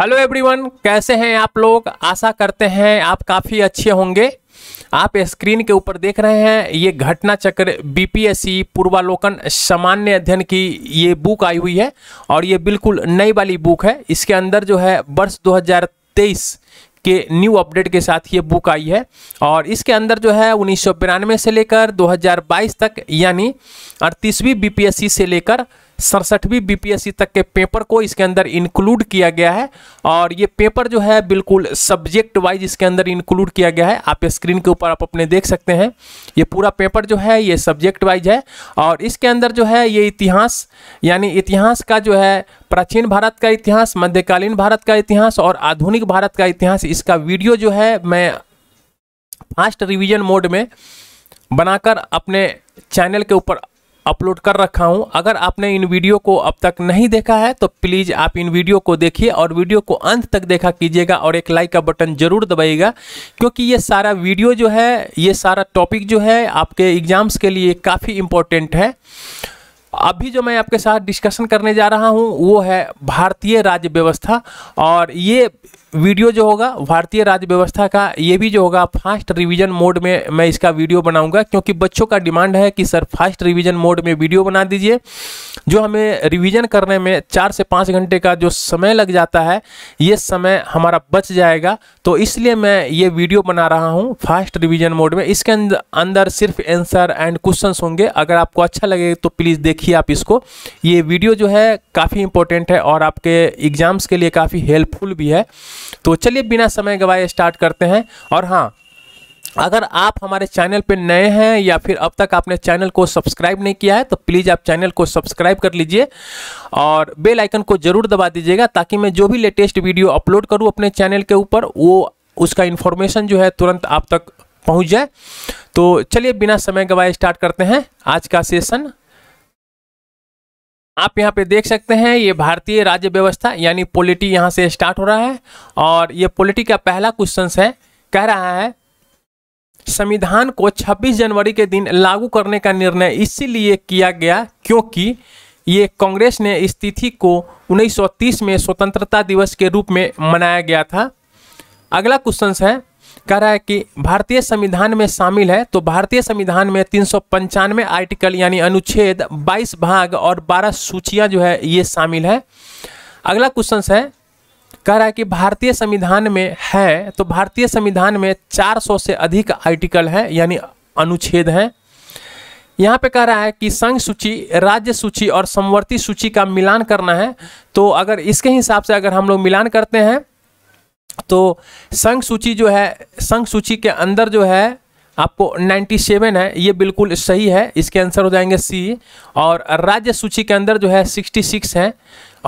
Hello everyone कैसे हैं आप लोग आशा करते हैं आप काफ़ी अच्छे होंगे आप स्क्रीन के ऊपर देख रहे हैं ये घटना चक्र बीपीएससी पूर्वालोकन सामान्य अध्ययन की ये बुक आई हुई है और ये बिल्कुल नई वाली बुक है इसके अंदर जो है वर्ष 2023 के न्यू अपडेट के साथ ये बुक आई है और इसके अंदर जो है उन्नीस से लेकर 2022 तक यानी अड़तीसवीं बीपीएससी से लेकर सड़सठवीं बीपीएससी तक के पेपर को इसके अंदर इंक्लूड किया गया है और ये पेपर जो है बिल्कुल सब्जेक्ट वाइज इसके अंदर इंक्लूड किया गया है आप स्क्रीन के ऊपर आप अपने देख सकते हैं ये पूरा पेपर जो है ये सब्जेक्ट वाइज है और इसके अंदर जो है ये इतिहास यानी इतिहास का जो है प्राचीन भारत का इतिहास मध्यकालीन भारत का इतिहास और आधुनिक भारत का इतिहास इसका वीडियो जो है मैं फास्ट रिविजन मोड में बनाकर अपने चैनल के ऊपर अपलोड कर रखा हूं अगर आपने इन वीडियो को अब तक नहीं देखा है तो प्लीज़ आप इन वीडियो को देखिए और वीडियो को अंत तक देखा कीजिएगा और एक लाइक का बटन जरूर दबाइएगा क्योंकि ये सारा वीडियो जो है ये सारा टॉपिक जो है आपके एग्ज़ाम्स के लिए काफ़ी इम्पोर्टेंट है अभी जो मैं आपके साथ डिस्कशन करने जा रहा हूं वो है भारतीय राज्य व्यवस्था और ये वीडियो जो होगा भारतीय राज्य व्यवस्था का ये भी जो होगा फास्ट रिवीजन मोड में मैं इसका वीडियो बनाऊंगा क्योंकि बच्चों का डिमांड है कि सर फास्ट रिवीजन मोड में वीडियो बना दीजिए जो हमें रिवीजन करने में चार से पाँच घंटे का जो समय लग जाता है ये समय हमारा बच जाएगा तो इसलिए मैं ये वीडियो बना रहा हूँ फास्ट रिविजन मोड में इसके अंदर सिर्फ एंसर एंड क्वेश्चन होंगे अगर आपको अच्छा लगे तो प्लीज़ देखिए आप इसको ये वीडियो जो है काफ़ी इंपॉर्टेंट है और आपके एग्ज़ाम्स के लिए काफ़ी हेल्पफुल भी है तो चलिए बिना समय गवाए स्टार्ट करते हैं और हाँ अगर आप हमारे चैनल पर नए हैं या फिर अब तक आपने चैनल को सब्सक्राइब नहीं किया है तो प्लीज़ आप चैनल को सब्सक्राइब कर लीजिए और बेल आइकन को ज़रूर दबा दीजिएगा ताकि मैं जो भी लेटेस्ट वीडियो अपलोड करूँ अपने चैनल के ऊपर वो उसका इन्फॉर्मेशन जो है तुरंत आप तक पहुँच जाए तो चलिए बिना समय गवाए स्टार्ट करते हैं आज का सेशन आप यहाँ पे देख सकते हैं ये भारतीय राज्य व्यवस्था यानी पॉलिटी यहाँ से स्टार्ट हो रहा है और ये पॉलिटी का पहला क्वेश्चन है कह रहा है संविधान को 26 जनवरी के दिन लागू करने का निर्णय इसीलिए किया गया क्योंकि ये कांग्रेस ने इस तिथि को 1930 में स्वतंत्रता दिवस के रूप में मनाया गया था अगला क्वेश्चन है कह रहा है कि भारतीय संविधान में शामिल है तो भारतीय संविधान में तीन सौ पंचानवे आर्टिकल यानी अनुच्छेद 22 भाग और 12 सूचियां जो है ये शामिल है अगला क्वेश्चन है कह रहा है कि भारतीय संविधान में है तो भारतीय संविधान में 400 से अधिक आर्टिकल है यानी अनुच्छेद हैं यहाँ पे कह रहा है कि संघ सूची राज्य सूची और समवर्ती सूची का मिलान करना है तो अगर इसके हिसाब से अगर हम लोग मिलान करते हैं तो संघ सूची जो है संघ सूची के अंदर जो है आपको 97 है ये बिल्कुल सही है इसके आंसर हो जाएंगे सी और राज्य सूची के अंदर जो है 66 है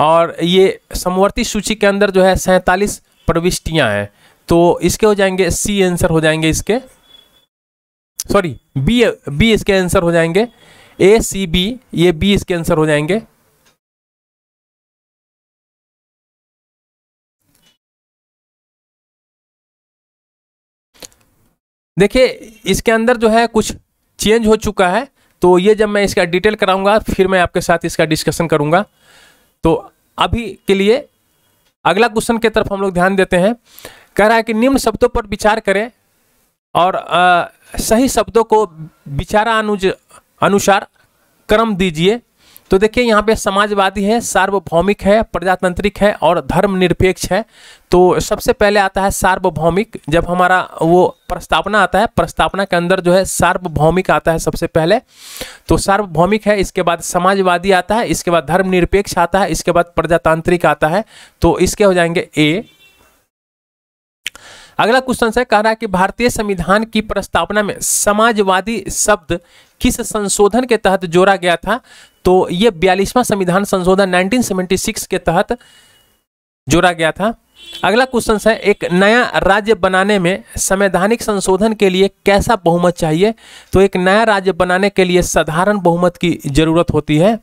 और ये समवर्ती सूची के अंदर जो है सैंतालीस प्रविष्टियाँ हैं तो इसके हो जाएंगे सी आंसर हो जाएंगे इसके सॉरी बी बी इसके आंसर हो जाएंगे ए सी बी ये बी इसके आंसर हो जाएंगे देखिए इसके अंदर जो है कुछ चेंज हो चुका है तो ये जब मैं इसका डिटेल कराऊंगा फिर मैं आपके साथ इसका डिस्कशन करूंगा तो अभी के लिए अगला क्वेश्चन की तरफ हम लोग ध्यान देते हैं कह रहा है कि निम्न शब्दों पर विचार करें और आ, सही शब्दों को विचारानुज अनुसार क्रम दीजिए तो देखिए यहाँ पे समाजवादी है सार्वभौमिक है प्रजातांत्रिक है और धर्मनिरपेक्ष है तो सबसे पहले आता है सार्वभौमिक जब हमारा वो प्रस्तावना आता है प्रस्तावना के अंदर जो है सार्वभौमिक आता है सबसे पहले तो सार्वभौमिक है इसके बाद समाजवादी आता है इसके बाद धर्मनिरपेक्ष आता है इसके बाद प्रजातांत्रिक आता है तो इसके हो जाएंगे ए अगला क्वेश्चन है कह रहा है कि भारतीय संविधान की प्रस्तावना में समाजवादी शब्द किस संशोधन के तहत जोड़ा गया था तो ये बयालीसवां संविधान संशोधन 1976 के तहत जोड़ा गया था अगला क्वेश्चन है एक नया राज्य बनाने में संवैधानिक संशोधन के लिए कैसा बहुमत चाहिए तो एक नया राज्य बनाने के लिए साधारण बहुमत की जरूरत होती है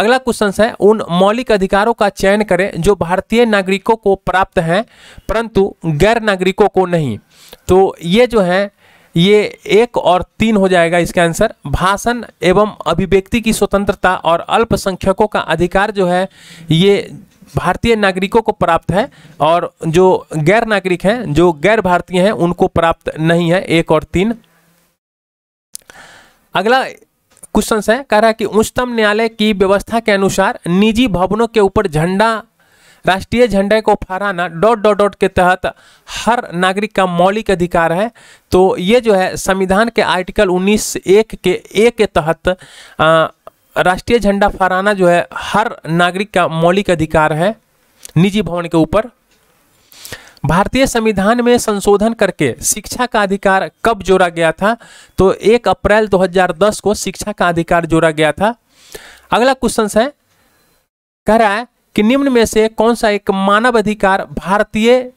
अगला क्वेश्चन है उन मौलिक अधिकारों का चयन करें जो भारतीय नागरिकों को प्राप्त हैं परंतु गैर नागरिकों को नहीं तो ये जो है ये एक और तीन हो जाएगा इसका आंसर भाषण एवं अभिव्यक्ति की स्वतंत्रता और अल्पसंख्यकों का अधिकार जो है ये भारतीय नागरिकों को प्राप्त है और जो गैर नागरिक हैं जो गैर भारतीय हैं उनको प्राप्त नहीं है एक और तीन अगला क्वेश्चन है कह रहा है कि उच्चतम न्यायालय की व्यवस्था के अनुसार निजी भवनों के ऊपर झंडा राष्ट्रीय झंडे को फहराना डॉट डॉट डॉट के तहत हर नागरिक का मौलिक अधिकार है तो ये जो है संविधान के आर्टिकल उन्नीस एक के ए के तहत राष्ट्रीय झंडा फहराना जो है हर नागरिक का मौलिक अधिकार है निजी भवन के ऊपर भारतीय संविधान में संशोधन करके शिक्षा का अधिकार कब जोड़ा गया था तो 1 अप्रैल 2010 को शिक्षा का अधिकार जोड़ा गया था अगला क्वेश्चन है कह रहा है कि निम्न में से कौन सा एक मानव अधिकार भारतीय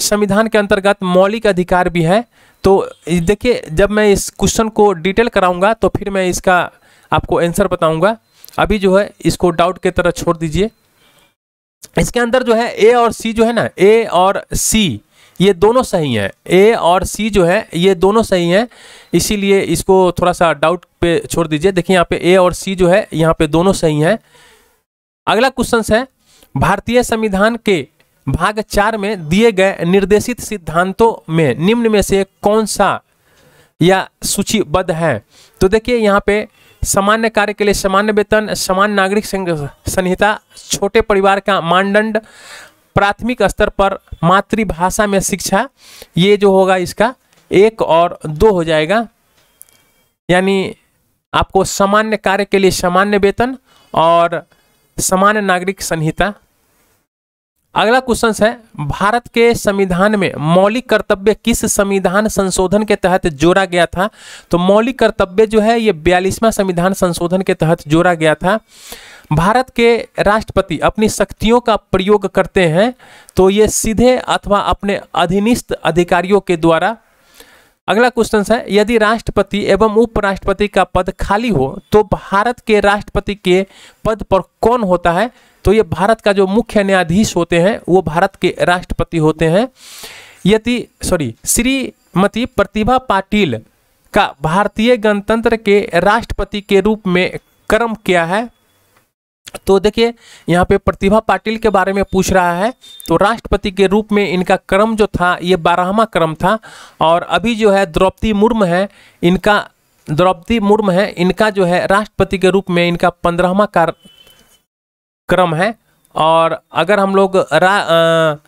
संविधान के अंतर्गत मौलिक अधिकार भी है तो देखिए जब मैं इस क्वेश्चन को डिटेल कराऊंगा तो फिर मैं इसका आपको आंसर बताऊंगा अभी जो है इसको डाउट के तरह छोड़ दीजिए इसके अंदर जो है ए और सी जो है ना ए और सी ये दोनों सही हैं ए और सी जो है ये दोनों सही हैं इसीलिए इसको थोड़ा सा डाउट पे छोड़ दीजिए देखिए यहाँ पे ए और सी जो है यहाँ पे दोनों सही हैं अगला क्वेश्चन है भारतीय संविधान के भाग चार में दिए गए निर्देशित सिद्धांतों में निम्न में से कौन सा या सूचीबद्ध है तो देखिए यहाँ पे सामान्य कार्य के लिए सामान्य वेतन समान नागरिक संहिता छोटे परिवार का मानदंड प्राथमिक स्तर पर मातृभाषा में शिक्षा ये जो होगा इसका एक और दो हो जाएगा यानी आपको सामान्य कार्य के लिए सामान्य वेतन और सामान्य नागरिक संहिता अगला क्वेश्चन है भारत के संविधान में मौलिक कर्तव्य किस संविधान संशोधन के तहत जोड़ा गया था तो मौलिक कर्तव्य जो है ये बयालीसवां संविधान संशोधन के तहत जोड़ा गया था भारत के राष्ट्रपति अपनी शक्तियों का प्रयोग करते हैं तो ये सीधे अथवा अपने अधीनस्थ अधिकारियों के द्वारा अगला क्वेश्चन है यदि राष्ट्रपति एवं उपराष्ट्रपति का पद खाली हो तो भारत के राष्ट्रपति के पद पर कौन होता है तो ये भारत का जो मुख्य न्यायाधीश होते हैं वो भारत के राष्ट्रपति होते हैं यदि सॉरी श्रीमती प्रतिभा पाटिल का भारतीय गणतंत्र के राष्ट्रपति के रूप में कर्म क्या है तो देखिए यहाँ पे प्रतिभा पाटिल के बारे में पूछ रहा है तो राष्ट्रपति के रूप में इनका क्रम जो था ये बारहवा क्रम था और अभी जो है द्रौपदी मुर्म है इनका द्रौपदी मुर्म है इनका जो है राष्ट्रपति के रूप में इनका पंद्रहवा कार क्रम है और अगर हम लोग रा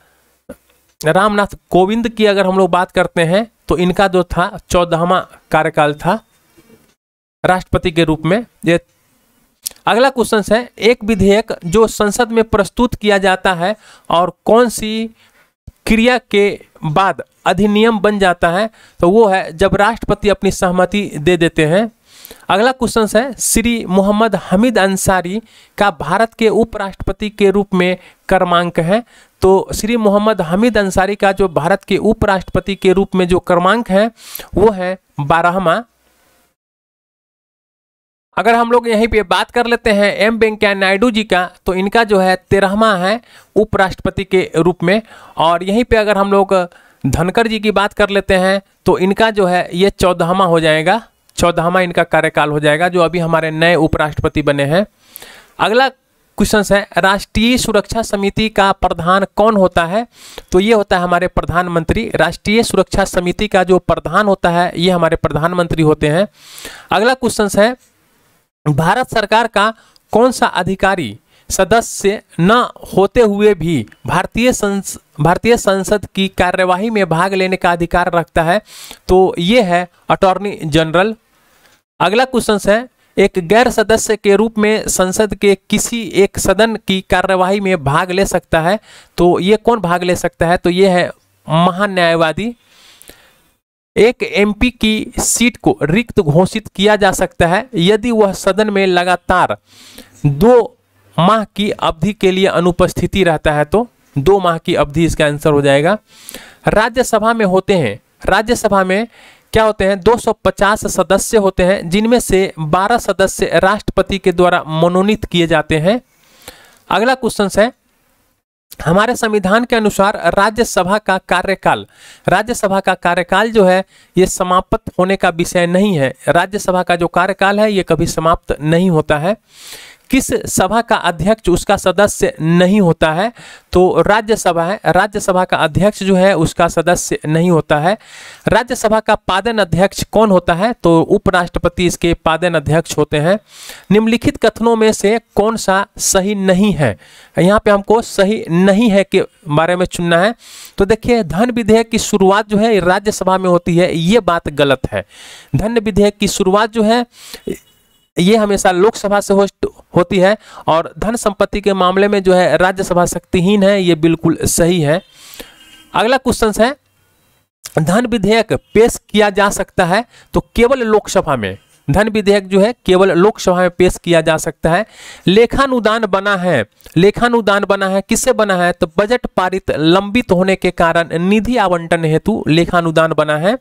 रामनाथ कोविंद की अगर हम लोग बात करते हैं तो इनका जो था चौदहवा कार्यकाल था राष्ट्रपति के रूप में ये अगला क्वेश्चन है एक विधेयक जो संसद में प्रस्तुत किया जाता है और कौन सी क्रिया के बाद अधिनियम बन जाता है तो वो है जब राष्ट्रपति अपनी सहमति दे देते हैं अगला क्वेश्चन है श्री मोहम्मद हमीद अंसारी का भारत के उपराष्ट्रपति के रूप में क्रमांक है तो श्री मोहम्मद हमीद अंसारी का जो भारत के उपराष्ट्रपति के रूप में जो क्रमांक है वो है बारहवा अगर हम लोग यहीं पे बात कर लेते हैं एम वेंकैया नायडू जी का तो इनका जो है तेरहवा है उपराष्ट्रपति के रूप में और यहीं पे अगर हम लोग धनकर जी की बात कर लेते हैं तो इनका जो है ये चौदहवा हो जाएगा चौदहवा इनका कार्यकाल हो जाएगा जो अभी हमारे नए उपराष्ट्रपति बने हैं अगला क्वेश्चन है राष्ट्रीय सुरक्षा समिति का प्रधान कौन होता है तो ये होता है हमारे प्रधानमंत्री राष्ट्रीय सुरक्षा समिति का जो प्रधान होता है ये हमारे प्रधानमंत्री होते हैं अगला क्वेश्चन है भारत सरकार का कौन सा अधिकारी सदस्य न होते हुए भी भारतीय संस भारतीय संसद की कार्यवाही में भाग लेने का अधिकार रखता है तो ये है अटॉर्नी जनरल अगला क्वेश्चन है एक गैर सदस्य के रूप में संसद के किसी एक सदन की कार्यवाही में भाग ले सकता है तो ये कौन भाग ले सकता है तो ये है महान्यायवादी एक एमपी की सीट को रिक्त घोषित किया जा सकता है यदि वह सदन में लगातार दो माह की अवधि के लिए अनुपस्थिति रहता है तो दो माह की अवधि इसका आंसर हो जाएगा राज्यसभा में होते हैं राज्यसभा में क्या होते हैं 250 सदस्य होते हैं जिनमें से 12 सदस्य राष्ट्रपति के द्वारा मनोनीत किए जाते हैं अगला क्वेश्चन है हमारे संविधान के अनुसार राज्यसभा का कार्यकाल राज्यसभा का कार्यकाल जो है ये समाप्त होने का विषय नहीं है राज्यसभा का जो कार्यकाल है ये कभी समाप्त नहीं होता है किस सभा का अध्यक्ष उसका सदस्य नहीं होता है तो राज्यसभा है राज्यसभा का अध्यक्ष जो है उसका सदस्य नहीं होता है राज्यसभा का पादन अध्यक्ष कौन होता है तो उपराष्ट्रपति इसके पादन अध्यक्ष होते हैं निम्नलिखित कथनों में से कौन सा सही नहीं है यहाँ पे हमको सही नहीं है के बारे में चुनना है तो देखिए धन विधेयक की शुरुआत जो है राज्यसभा में होती है ये बात गलत है धन विधेयक की शुरुआत जो है ये हमेशा लोकसभा से होस्ट होती है और धन संपत्ति के मामले में जो है राज्यसभा शक्तिहीन है ये बिल्कुल सही है अगला क्वेश्चन है धन विधेयक पेश किया जा सकता है तो केवल लोकसभा में धन विधेयक जो है केवल लोकसभा में पेश किया जा सकता है लेखानुदान बना है लेखानुदान बना है किससे बना है तो बजट पारित लंबित होने के कारण निधि आवंटन हेतु लेखानुदान बना है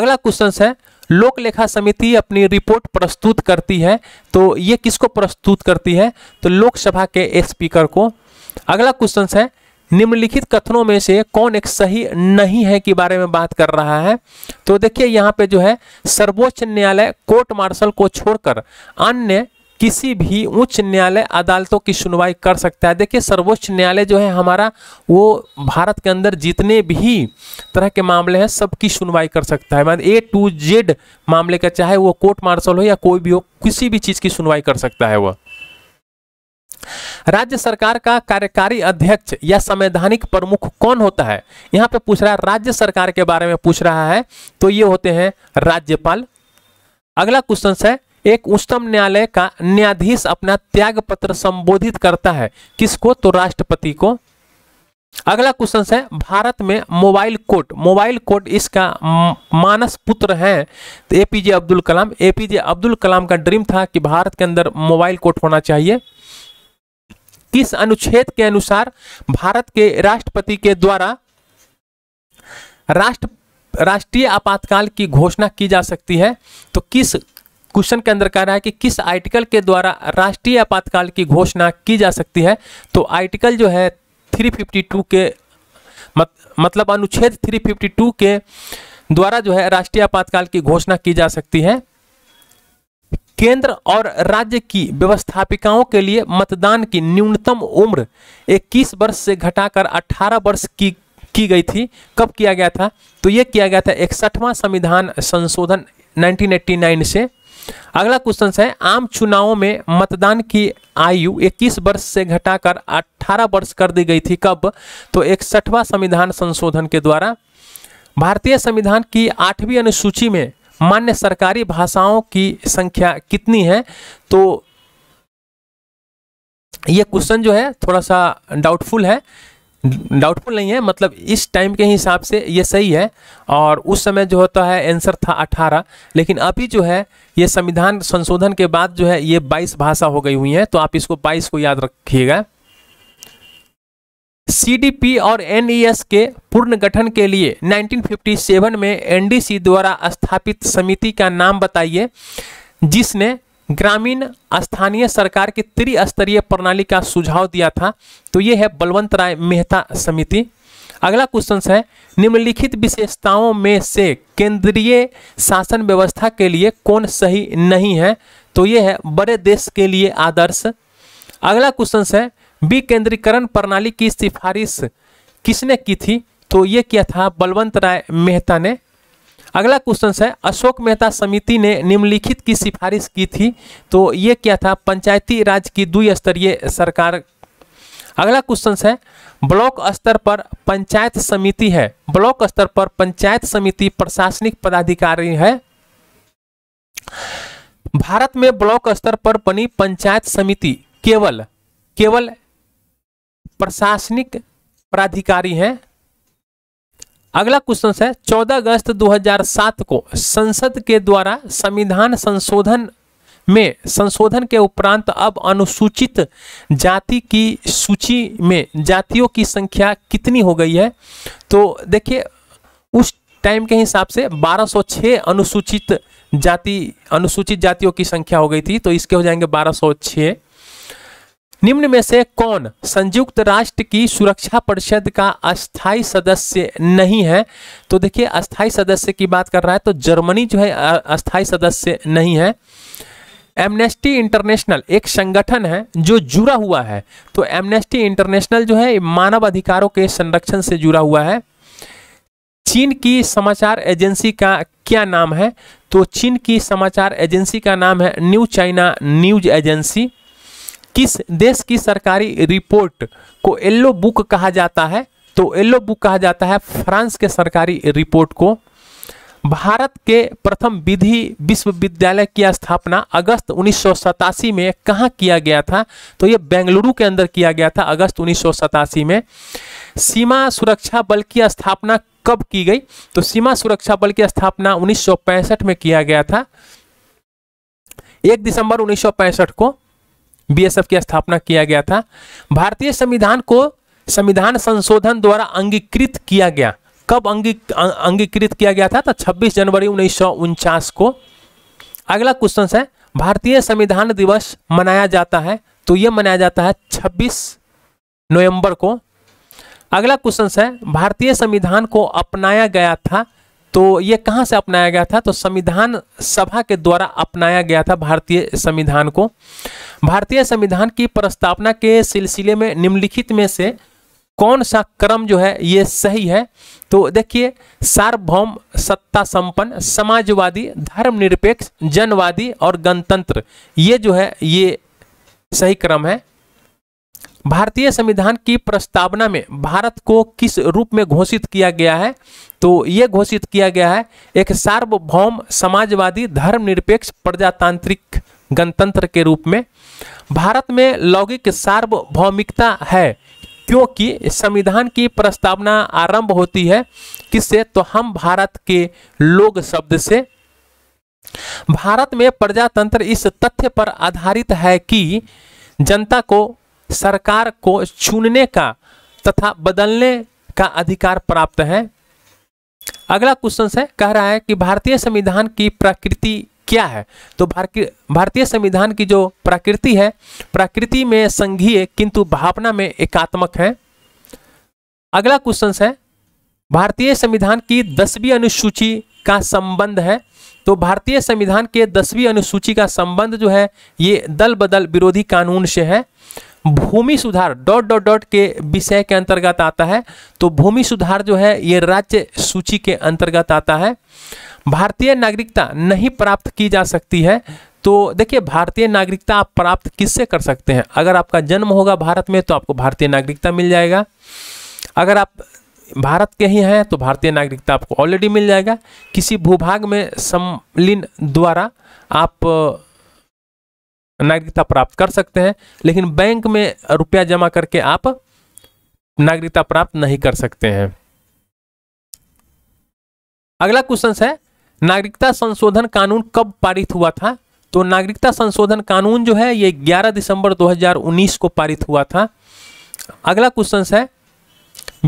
अगला क्वेश्चन है लोक लेखा समिति अपनी रिपोर्ट प्रस्तुत करती है तो ये किसको प्रस्तुत करती है तो लोकसभा के स्पीकर को अगला क्वेश्चन है निम्नलिखित कथनों में से कौन एक सही नहीं है के बारे में बात कर रहा है तो देखिए यहाँ पे जो है सर्वोच्च न्यायालय कोर्ट मार्शल को छोड़कर अन्य किसी भी उच्च न्यायालय अदालतों की सुनवाई कर सकता है देखिए सर्वोच्च न्यायालय जो है हमारा वो भारत के अंदर जितने भी तरह के मामले हैं सबकी सुनवाई कर सकता है ए टू जेड मामले का चाहे वो कोर्ट मार्शल हो या कोई भी हो किसी भी चीज़ की सुनवाई कर सकता है वह राज्य सरकार का कार्यकारी अध्यक्ष या संवैधानिक प्रमुख कौन होता है यहां पे पूछ रहा है राज्य सरकार के बारे में पूछ रहा है तो ये होते हैं राज्यपाल अगला क्वेश्चन है एक उच्चतम न्यायालय का न्यायाधीश अपना त्याग पत्र संबोधित करता है किसको तो राष्ट्रपति को अगला क्वेश्चन है भारत में मोबाइल कोर्ट मोबाइल कोर्ट इसका मानस पुत्र है तो एपीजे अब्दुल कलाम एपीजे अब्दुल कलाम का ड्रीम था कि भारत के अंदर मोबाइल कोर्ट होना चाहिए किस अनुच्छेद के अनुसार भारत के राष्ट्रपति के द्वारा राष्ट्र राष्ट्रीय आपातकाल की घोषणा की जा सकती है तो किस क्वेश्चन के अंदर कह रहा है कि किस आर्टिकल के द्वारा राष्ट्रीय आपातकाल की घोषणा की जा सकती है तो आर्टिकल जो है 352 के मत, मतलब अनुच्छेद 352 के द्वारा जो है राष्ट्रीय आपातकाल की घोषणा की जा सकती है केंद्र और राज्य की व्यवस्थापिकाओं के लिए मतदान की न्यूनतम उम्र 21 वर्ष से घटाकर 18 वर्ष की की गई थी कब किया गया था तो यह किया गया था इकसठवां संविधान संशोधन 1989 से अगला क्वेश्चन है आम चुनावों में मतदान की आयु 21 वर्ष से घटाकर 18 वर्ष कर दी गई थी कब तो इकसठवा संविधान संशोधन के द्वारा भारतीय संविधान की आठवीं अनुसूची में मान्य सरकारी भाषाओं की संख्या कितनी है तो ये क्वेश्चन जो है थोड़ा सा डाउटफुल है डाउटफुल नहीं है मतलब इस टाइम के हिसाब से ये सही है और उस समय जो होता है आंसर था अठारह लेकिन अभी जो है ये संविधान संशोधन के बाद जो है ये बाईस भाषा हो गई हुई है तो आप इसको बाईस को याद रखिएगा सीडीपी और एनईएस e के पूर्ण गठन के लिए 1957 में एनडीसी द्वारा स्थापित समिति का नाम बताइए जिसने ग्रामीण स्थानीय सरकार की त्रिस्तरीय प्रणाली का सुझाव दिया था तो ये है बलवंत राय मेहता समिति अगला क्वेश्चन है निम्नलिखित विशेषताओं में से केंद्रीय शासन व्यवस्था के लिए कौन सही नहीं है तो ये है बड़े देश के लिए आदर्श अगला क्वेश्चन है विकेंद्रीकरण प्रणाली की सिफारिश किसने की थी तो ये किया था बलवंत राय मेहता ने अगला क्वेश्चन है अशोक मेहता समिति ने निम्नलिखित की सिफारिश की थी तो ये क्या था पंचायती राज की दुई स्तरीय सरकार अगला क्वेश्चन है ब्लॉक स्तर पर पंचायत समिति है ब्लॉक स्तर पर पंचायत समिति प्रशासनिक पदाधिकारी है भारत में ब्लॉक स्तर पर बनी पंचायत समिति केवल केवल प्रशासनिक प्राधिकारी हैं अगला क्वेश्चन है 14 अगस्त 2007 को संसद के द्वारा संविधान संशोधन में संशोधन के उपरांत अब अनुसूचित जाति की सूची में जातियों की संख्या कितनी हो गई है तो देखिए उस टाइम के हिसाब से 1206 अनुसूचित जाति अनुसूचित जातियों की संख्या हो गई थी तो इसके हो जाएंगे 1206 निम्न में से कौन संयुक्त राष्ट्र की सुरक्षा परिषद का अस्थाई सदस्य नहीं है तो देखिए अस्थाई सदस्य की बात कर रहा है तो जर्मनी जो है अस्थाई सदस्य नहीं है एमनेस्टी इंटरनेशनल एक संगठन है जो जुड़ा हुआ है तो एमनेस्टी इंटरनेशनल जो है मानव अधिकारों के संरक्षण से जुड़ा हुआ है चीन की समाचार एजेंसी का क्या नाम है तो चीन की समाचार एजेंसी का नाम है न्यू चाइना न्यूज एजेंसी किस देश की सरकारी रिपोर्ट को येल्लो बुक कहा जाता है तो येल्लो बुक कहा जाता है फ्रांस के सरकारी रिपोर्ट को भारत के प्रथम विधि विश्वविद्यालय की स्थापना अगस्त उन्नीस में कहाँ किया गया था तो ये बेंगलुरु के अंदर किया गया था अगस्त उन्नीस में सीमा सुरक्षा बल की स्थापना कब की गई तो सीमा सुरक्षा बल की स्थापना उन्नीस में किया गया था एक दिसंबर उन्नीस को बीएसएफ की स्थापना किया गया था भारतीय संविधान को संविधान संशोधन द्वारा अंगीकृत किया गया कब अंगी अं, अंगीकृत किया गया था तो 26 जनवरी उन्नीस को अगला क्वेश्चन है भारतीय संविधान दिवस मनाया जाता है तो यह मनाया जाता है 26 नवंबर को अगला क्वेश्चन है भारतीय संविधान को अपनाया गया था तो ये कहाँ से अपनाया गया था तो संविधान सभा के द्वारा अपनाया गया था भारतीय संविधान को भारतीय संविधान की प्रस्तावना के सिलसिले में निम्नलिखित में से कौन सा क्रम जो है ये सही है तो देखिए सार्वभौम सत्ता संपन्न समाजवादी धर्मनिरपेक्ष जनवादी और गणतंत्र ये जो है ये सही क्रम है भारतीय संविधान की प्रस्तावना में भारत को किस रूप में घोषित किया गया है तो ये घोषित किया गया है एक सार्वभौम समाजवादी धर्मनिरपेक्ष प्रजातांत्रिक गणतंत्र के रूप में भारत में लौकिक सार्वभौमिकता है क्योंकि संविधान की प्रस्तावना आरंभ होती है किससे तो हम भारत के लोग शब्द से भारत में प्रजातंत्र इस तथ्य पर आधारित है कि जनता को सरकार को चुनने का तथा बदलने का अधिकार प्राप्त है अगला क्वेश्चन है कह रहा है कि भारतीय संविधान की प्रकृति क्या है तो भारतीय संविधान की जो प्रकृति है प्रकृति में संघीय किंतु भावना में एकात्मक है अगला क्वेश्चन है भारतीय संविधान की दसवीं अनुसूची का संबंध है तो भारतीय संविधान के दसवीं अनुसूची का संबंध जो है ये दल बदल विरोधी कानून से है भूमि सुधार डॉट डॉट डॉट के विषय के अंतर्गत आता है तो भूमि सुधार जो है ये राज्य सूची के अंतर्गत आता है भारतीय नागरिकता नहीं प्राप्त की जा सकती है तो देखिए भारतीय नागरिकता आप प्राप्त किससे कर सकते हैं अगर आपका जन्म होगा भारत में तो आपको भारतीय नागरिकता मिल जाएगा अगर आप भारत के ही हैं तो भारतीय नागरिकता आपको ऑलरेडी मिल जाएगा किसी भूभाग में सम्मिलन द्वारा आप नागरिकता प्राप्त कर सकते हैं लेकिन बैंक में रुपया जमा करके आप नागरिकता प्राप्त नहीं कर सकते हैं अगला क्वेश्चन है नागरिकता संशोधन कानून कब पारित हुआ था तो नागरिकता संशोधन कानून जो है ये 11 दिसंबर 2019 को पारित हुआ था अगला क्वेश्चन है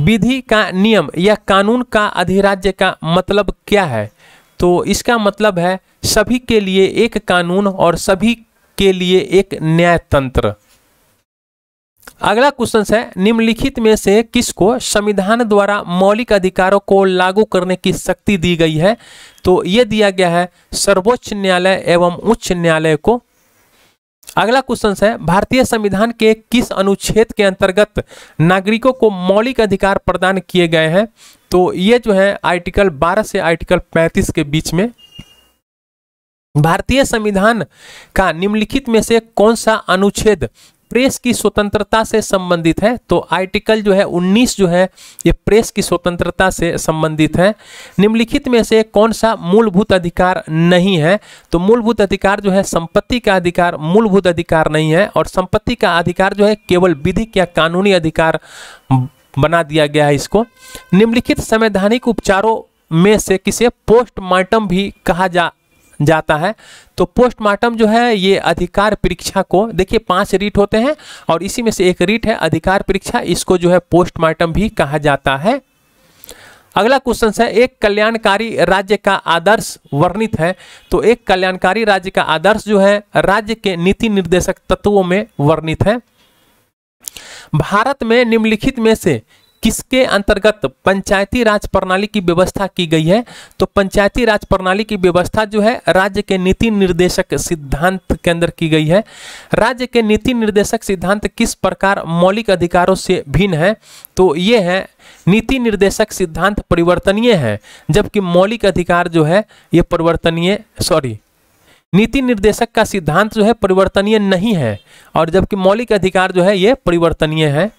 विधि का नियम या कानून का अधिराज्य का मतलब क्या है तो इसका मतलब है सभी के लिए एक कानून और सभी के लिए एक न्याय तंत्र अगला क्वेश्चन है निम्नलिखित में से किसको संविधान द्वारा मौलिक अधिकारों को लागू करने की शक्ति दी गई है तो यह दिया गया है सर्वोच्च न्यायालय एवं उच्च न्यायालय को अगला क्वेश्चन है भारतीय संविधान के किस अनुच्छेद के अंतर्गत नागरिकों को मौलिक अधिकार प्रदान किए गए हैं तो ये जो है आर्टिकल 12 से आर्टिकल 35 के बीच में भारतीय संविधान का निम्नलिखित में से कौन सा अनुच्छेद प्रेस की स्वतंत्रता से संबंधित है तो आर्टिकल जो है 19 जो है ये प्रेस की स्वतंत्रता से संबंधित है निम्नलिखित में से कौन सा मूलभूत अधिकार नहीं है तो मूलभूत अधिकार जो है संपत्ति का अधिकार मूलभूत अधिकार नहीं है और संपत्ति का अधिकार जो है केवल विधिक या कानूनी अधिकार बना दिया गया है इसको निम्नलिखित संवैधानिक उपचारों में से किसे पोस्टमार्टम भी कहा जा जाता है तो पोस्टमार्टम जो है ये अधिकार परीक्षा को देखिए पांच रीट होते हैं और इसी में से एक रीट है अधिकार परीक्षा इसको जो है पोस्टमार्टम भी कहा जाता है अगला क्वेश्चन है एक कल्याणकारी राज्य का आदर्श वर्णित है तो एक कल्याणकारी राज्य का आदर्श जो है राज्य के नीति निर्देशक तत्वों में वर्णित है भारत में निम्नलिखित में से किसके अंतर्गत पंचायती राज प्रणाली की व्यवस्था की गई है तो पंचायती राज प्रणाली की व्यवस्था जो है राज्य के नीति निर्देशक सिद्धांत के अंदर की गई है राज्य के नीति निर्देशक सिद्धांत किस प्रकार मौलिक अधिकारों से भिन्न है तो ये है नीति निर्देशक सिद्धांत परिवर्तनीय है जबकि मौलिक अधिकार जो है ये परिवर्तनीय सॉरी नीति निर्देशक का सिद्धांत जो है परिवर्तनीय नहीं है और जबकि मौलिक अधिकार जो है ये परिवर्तनीय है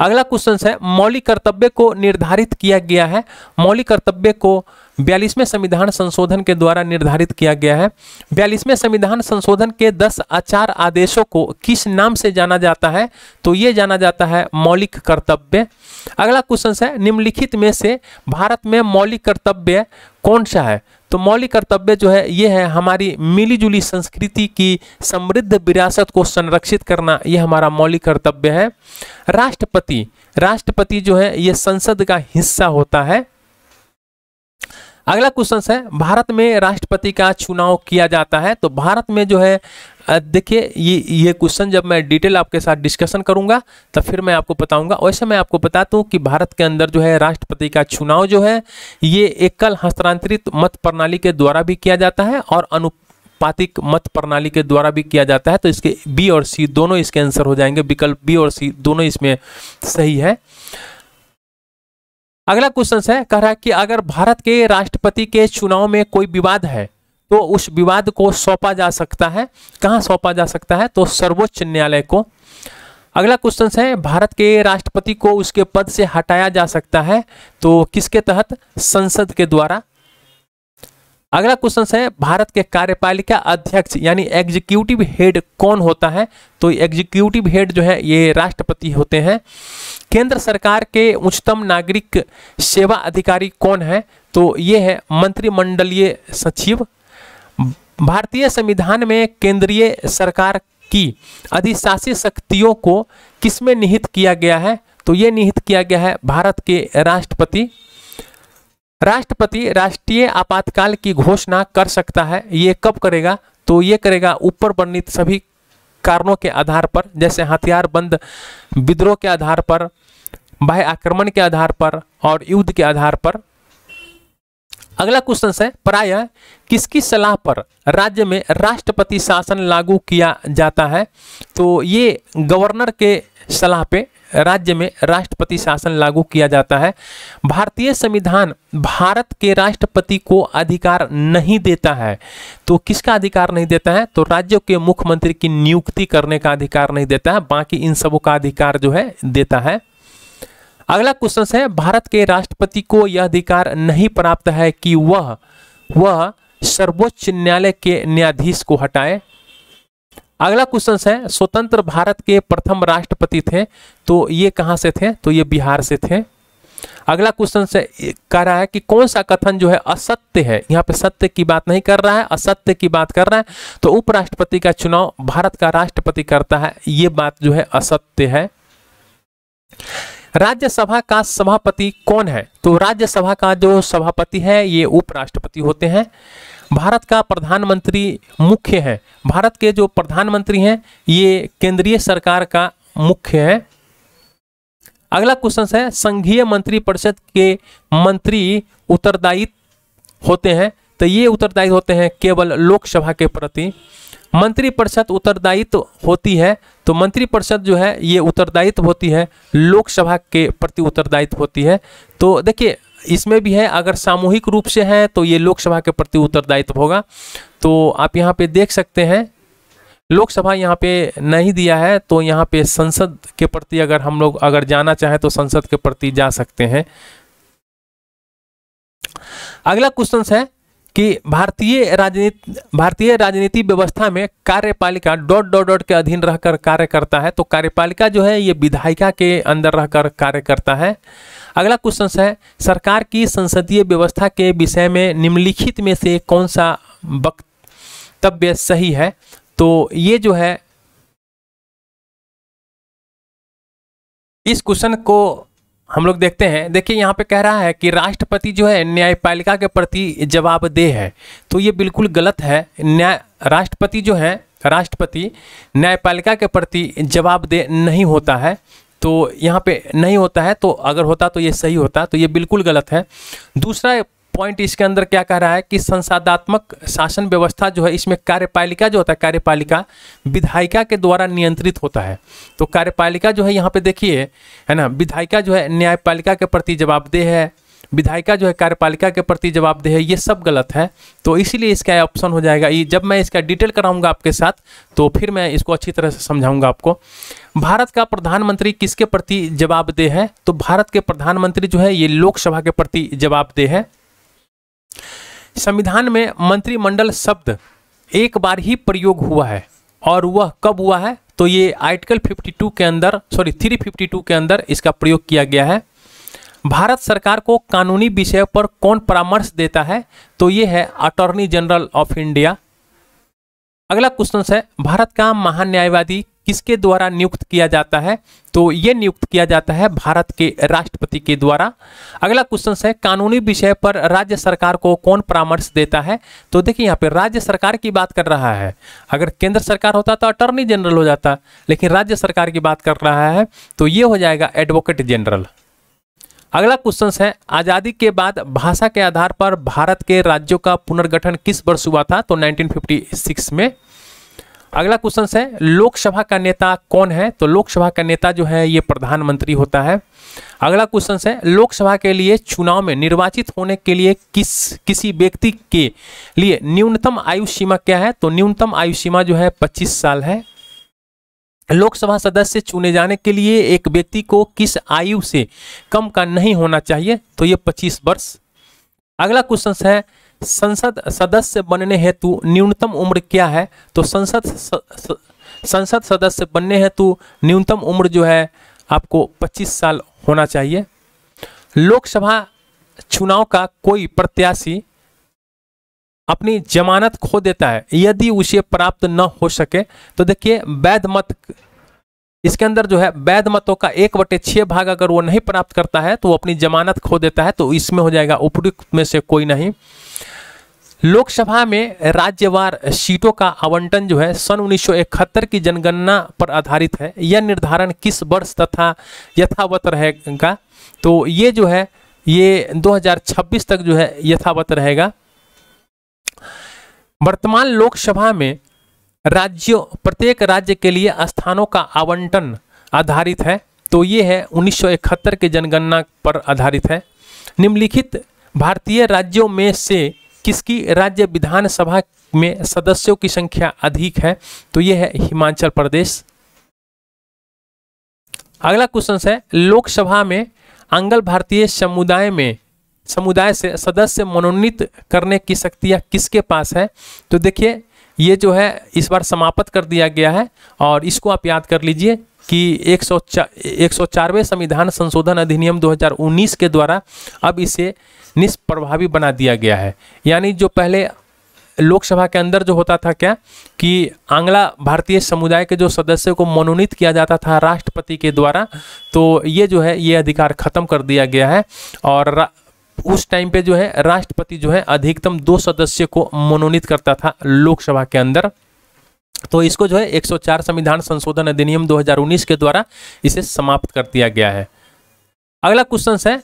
अगला क्वेश्चन है मौलिक कर्तव्य को निर्धारित किया गया है मौलिक कर्तव्य को बयालीसवें संविधान संशोधन के द्वारा निर्धारित किया गया है बयालीसवें संविधान संशोधन के दस आचार आदेशों को किस नाम से जाना जाता है तो ये जाना जाता है मौलिक कर्तव्य अगला क्वेश्चन है निम्नलिखित में से भारत में मौलिक कर्तव्य कौन सा है तो मौलिक कर्तव्य जो है ये है हमारी मिलीजुली संस्कृति की समृद्ध विरासत को संरक्षित करना ये हमारा मौलिक कर्तव्य है राष्ट्रपति राष्ट्रपति जो है ये संसद का हिस्सा होता है अगला क्वेश्चन है भारत में राष्ट्रपति का चुनाव किया जाता है तो भारत में जो है देखिए ये ये क्वेश्चन जब मैं डिटेल आपके साथ डिस्कशन करूंगा तो फिर मैं आपको बताऊंगा वैसे मैं आपको बताता हूँ कि भारत के अंदर जो है राष्ट्रपति का चुनाव जो है ये एकल हस्तांतरित मत प्रणाली के द्वारा भी किया जाता है और अनु पातिक मत प्रणाली के द्वारा भी किया जाता है तो इसके बी और सी दोनों इसके आंसर हो जाएंगे विकल्प बी और सी दोनों इसमें सही है अगला क्वेश्चन है कह रहा है कि अगर भारत के राष्ट्रपति के चुनाव में कोई विवाद है तो उस विवाद को सौंपा जा सकता है कहाँ सौंपा जा सकता है तो सर्वोच्च न्यायालय को अगला क्वेश्चन है भारत के राष्ट्रपति को उसके पद से हटाया जा सकता है तो किसके तहत संसद के द्वारा अगला क्वेश्चन है भारत के कार्यपालिका अध्यक्ष यानी एग्जीक्यूटिव हेड कौन होता है तो एग्जीक्यूटिव हेड जो है ये राष्ट्रपति होते हैं केंद्र सरकार के उच्चतम नागरिक सेवा अधिकारी कौन है तो ये है मंत्रिमंडलीय सचिव भारतीय संविधान में केंद्रीय सरकार की अधिशासी शक्तियों को किसमें निहित किया गया है तो ये निहित किया गया है भारत के राष्ट्रपति राष्ट्रपति राष्ट्रीय आपातकाल की घोषणा कर सकता है ये कब करेगा तो ये करेगा ऊपर वर्णित सभी कारणों के आधार पर जैसे हथियार बंद विद्रोह के आधार पर बाह्य आक्रमण के आधार पर और युद्ध के आधार पर अगला क्वेश्चन है प्राय किसकी सलाह पर राज्य में राष्ट्रपति शासन लागू किया जाता है तो ये गवर्नर के सलाह पे राज्य में राष्ट्रपति शासन लागू किया जाता है भारतीय संविधान भारत के राष्ट्रपति को अधिकार नहीं देता है तो किसका अधिकार नहीं देता है तो राज्यों के मुख्यमंत्री की नियुक्ति करने का अधिकार नहीं देता है बाकी इन सबों का अधिकार जो है देता है अगला क्वेश्चन है भारत के राष्ट्रपति को यह अधिकार नहीं प्राप्त है कि वह वह सर्वोच्च न्यायालय के न्यायाधीश को हटाए अगला क्वेश्चन है स्वतंत्र भारत के प्रथम राष्ट्रपति थे तो ये कहाँ से थे तो ये बिहार से थे अगला क्वेश्चन से कह रहा है कि कौन सा कथन जो है असत्य है यहाँ पे सत्य की बात नहीं कर रहा है असत्य की बात कर रहा है तो उपराष्ट्रपति का चुनाव भारत का राष्ट्रपति करता है ये बात जो है असत्य है राज्यसभा का सभापति कौन है तो राज्यसभा का जो सभापति है ये उपराष्ट्रपति होते हैं भारत का प्रधानमंत्री मुख्य है भारत के जो प्रधानमंत्री हैं ये केंद्रीय सरकार का मुख्य है अगला क्वेश्चन है संघीय मंत्री परिषद के मंत्री उत्तरदायित्व होते हैं तो ये उत्तरदायित्व होते हैं केवल लोकसभा के प्रति मंत्रिपरिषद उत्तरदायित्व होती है तो मंत्रिपरिषद जो है ये उत्तरदायित्व होती है लोकसभा के प्रति उत्तरदायित्व होती है तो देखिए इसमें भी है अगर सामूहिक रूप से है तो ये लोकसभा के प्रति उत्तरदायित्व होगा तो आप यहाँ पे देख सकते हैं लोकसभा यहाँ पे नहीं दिया है तो यहाँ पे संसद के प्रति अगर हम लोग अगर जाना चाहें तो संसद के प्रति जा सकते हैं अगला क्वेश्चन है कि भारतीय राजनीति भारतीय राजनीति व्यवस्था में कार्यपालिका डॉट डॉट डॉट के अधीन रहकर कार्य करता है तो कार्यपालिका जो है ये विधायिका के अंदर रहकर कार्य करता है अगला क्वेश्चन है सरकार की संसदीय व्यवस्था के विषय में निम्नलिखित में से कौन सा वक्तव्य सही है तो ये जो है इस क्वेश्चन को हम लोग देखते हैं देखिए यहाँ पे कह रहा है कि राष्ट्रपति जो है न्यायपालिका के प्रति जवाबदेह है तो ये बिल्कुल गलत है न्याय राष्ट्रपति जो है राष्ट्रपति न्यायपालिका के प्रति जवाबदेह नहीं होता है तो यहाँ पे नहीं होता है तो अगर होता तो ये सही होता तो ये बिल्कुल गलत है दूसरा पॉइंट इसके अंदर क्या कह रहा है कि संसादात्मक शासन व्यवस्था जो है इसमें कार्यपालिका जो होता है कार्यपालिका विधायिका के द्वारा नियंत्रित होता है तो कार्यपालिका जो है यहाँ पे देखिए है ना विधायिका जो है न्यायपालिका के प्रति जवाबदेह है विधायिका जो है कार्यपालिका के प्रति जवाबदेह है ये सब गलत है तो इसीलिए इसका ऑप्शन हो जाएगा ये जब मैं इसका डिटेल कराऊंगा आपके साथ तो फिर मैं इसको अच्छी तरह से समझाऊंगा आपको भारत का प्रधानमंत्री किसके प्रति जवाबदेह है तो भारत के प्रधानमंत्री जो है ये लोकसभा के प्रति जवाबदेह है संविधान में मंत्रिमंडल शब्द एक बार ही प्रयोग हुआ है और वह कब हुआ है तो ये आर्टिकल 52 के अंदर सॉरी 352 के अंदर इसका प्रयोग किया गया है भारत सरकार को कानूनी विषय पर कौन परामर्श देता है तो ये है अटॉर्नी जनरल ऑफ इंडिया अगला क्वेश्चन है भारत का महान्यायवादी किसके द्वारा नियुक्त किया जाता है तो यह नियुक्त किया जाता है भारत के राष्ट्रपति के द्वारा अगला क्वेश्चन है कानूनी विषय पर राज्य सरकार को कौन परामर्श देता है तो देखिए यहाँ पे राज्य सरकार की बात कर रहा है अगर केंद्र सरकार होता तो अटॉर्नी जनरल हो जाता लेकिन राज्य सरकार की बात कर रहा है तो ये हो जाएगा एडवोकेट जनरल अगला क्वेश्चन है आज़ादी के बाद भाषा के आधार पर भारत के राज्यों का पुनर्गठन किस वर्ष हुआ था तो 1956 में अगला क्वेश्चन है लोकसभा का नेता कौन है तो लोकसभा का नेता जो है ये प्रधानमंत्री होता है अगला क्वेश्चन है लोकसभा के लिए चुनाव में निर्वाचित होने के लिए किस किसी व्यक्ति के लिए न्यूनतम आयु सीमा क्या है तो न्यूनतम आयु सीमा जो है पच्चीस साल है लोकसभा सदस्य चुने जाने के लिए एक व्यक्ति को किस आयु से कम का नहीं होना चाहिए तो ये 25 वर्ष अगला क्वेश्चन है संसद सदस्य बनने हेतु न्यूनतम उम्र क्या है तो संसद संसद सदस्य बनने हेतु न्यूनतम उम्र जो है आपको 25 साल होना चाहिए लोकसभा चुनाव का कोई प्रत्याशी अपनी जमानत खो देता है यदि उसे प्राप्त न हो सके तो देखिए वैध मत इसके अंदर जो है वैध मतों का एक बटे छः भाग अगर वो नहीं प्राप्त करता है तो वो अपनी जमानत खो देता है तो इसमें हो जाएगा उपयुक्त में से कोई नहीं लोकसभा में राज्यवार सीटों का आवंटन जो है सन उन्नीस की जनगणना पर आधारित है यह निर्धारण किस वर्ष तथा यथावत रहेगा तो ये जो है ये 2026 तक जो है यथावत रहेगा वर्तमान लोकसभा में राज्यों प्रत्येक राज्य के लिए स्थानों का आवंटन आधारित है तो ये है 1971 के जनगणना पर आधारित है निम्नलिखित भारतीय राज्यों में से किसकी राज्य विधानसभा में सदस्यों की संख्या अधिक है तो ये है हिमाचल प्रदेश अगला क्वेश्चन है लोकसभा में आंगल भारतीय समुदाय में समुदाय से सदस्य मनोनीत करने की शक्तियाँ किसके पास है तो देखिए ये जो है इस बार समाप्त कर दिया गया है और इसको आप याद कर लीजिए कि एक सौ चार संविधान संशोधन अधिनियम 2019 के द्वारा अब इसे निष्प्रभावी बना दिया गया है यानी जो पहले लोकसभा के अंदर जो होता था क्या कि आंग्ला भारतीय समुदाय के जो सदस्यों को मनोनीत किया जाता था राष्ट्रपति के द्वारा तो ये जो है ये अधिकार ख़त्म कर दिया गया है और उस टाइम पे जो है राष्ट्रपति जो है अधिकतम दो सदस्य को मनोनीत करता था लोकसभा के अंदर तो इसको जो है 104 संविधान संशोधन अधिनियम 2019 के द्वारा इसे समाप्त कर दिया गया है अगला क्वेश्चन है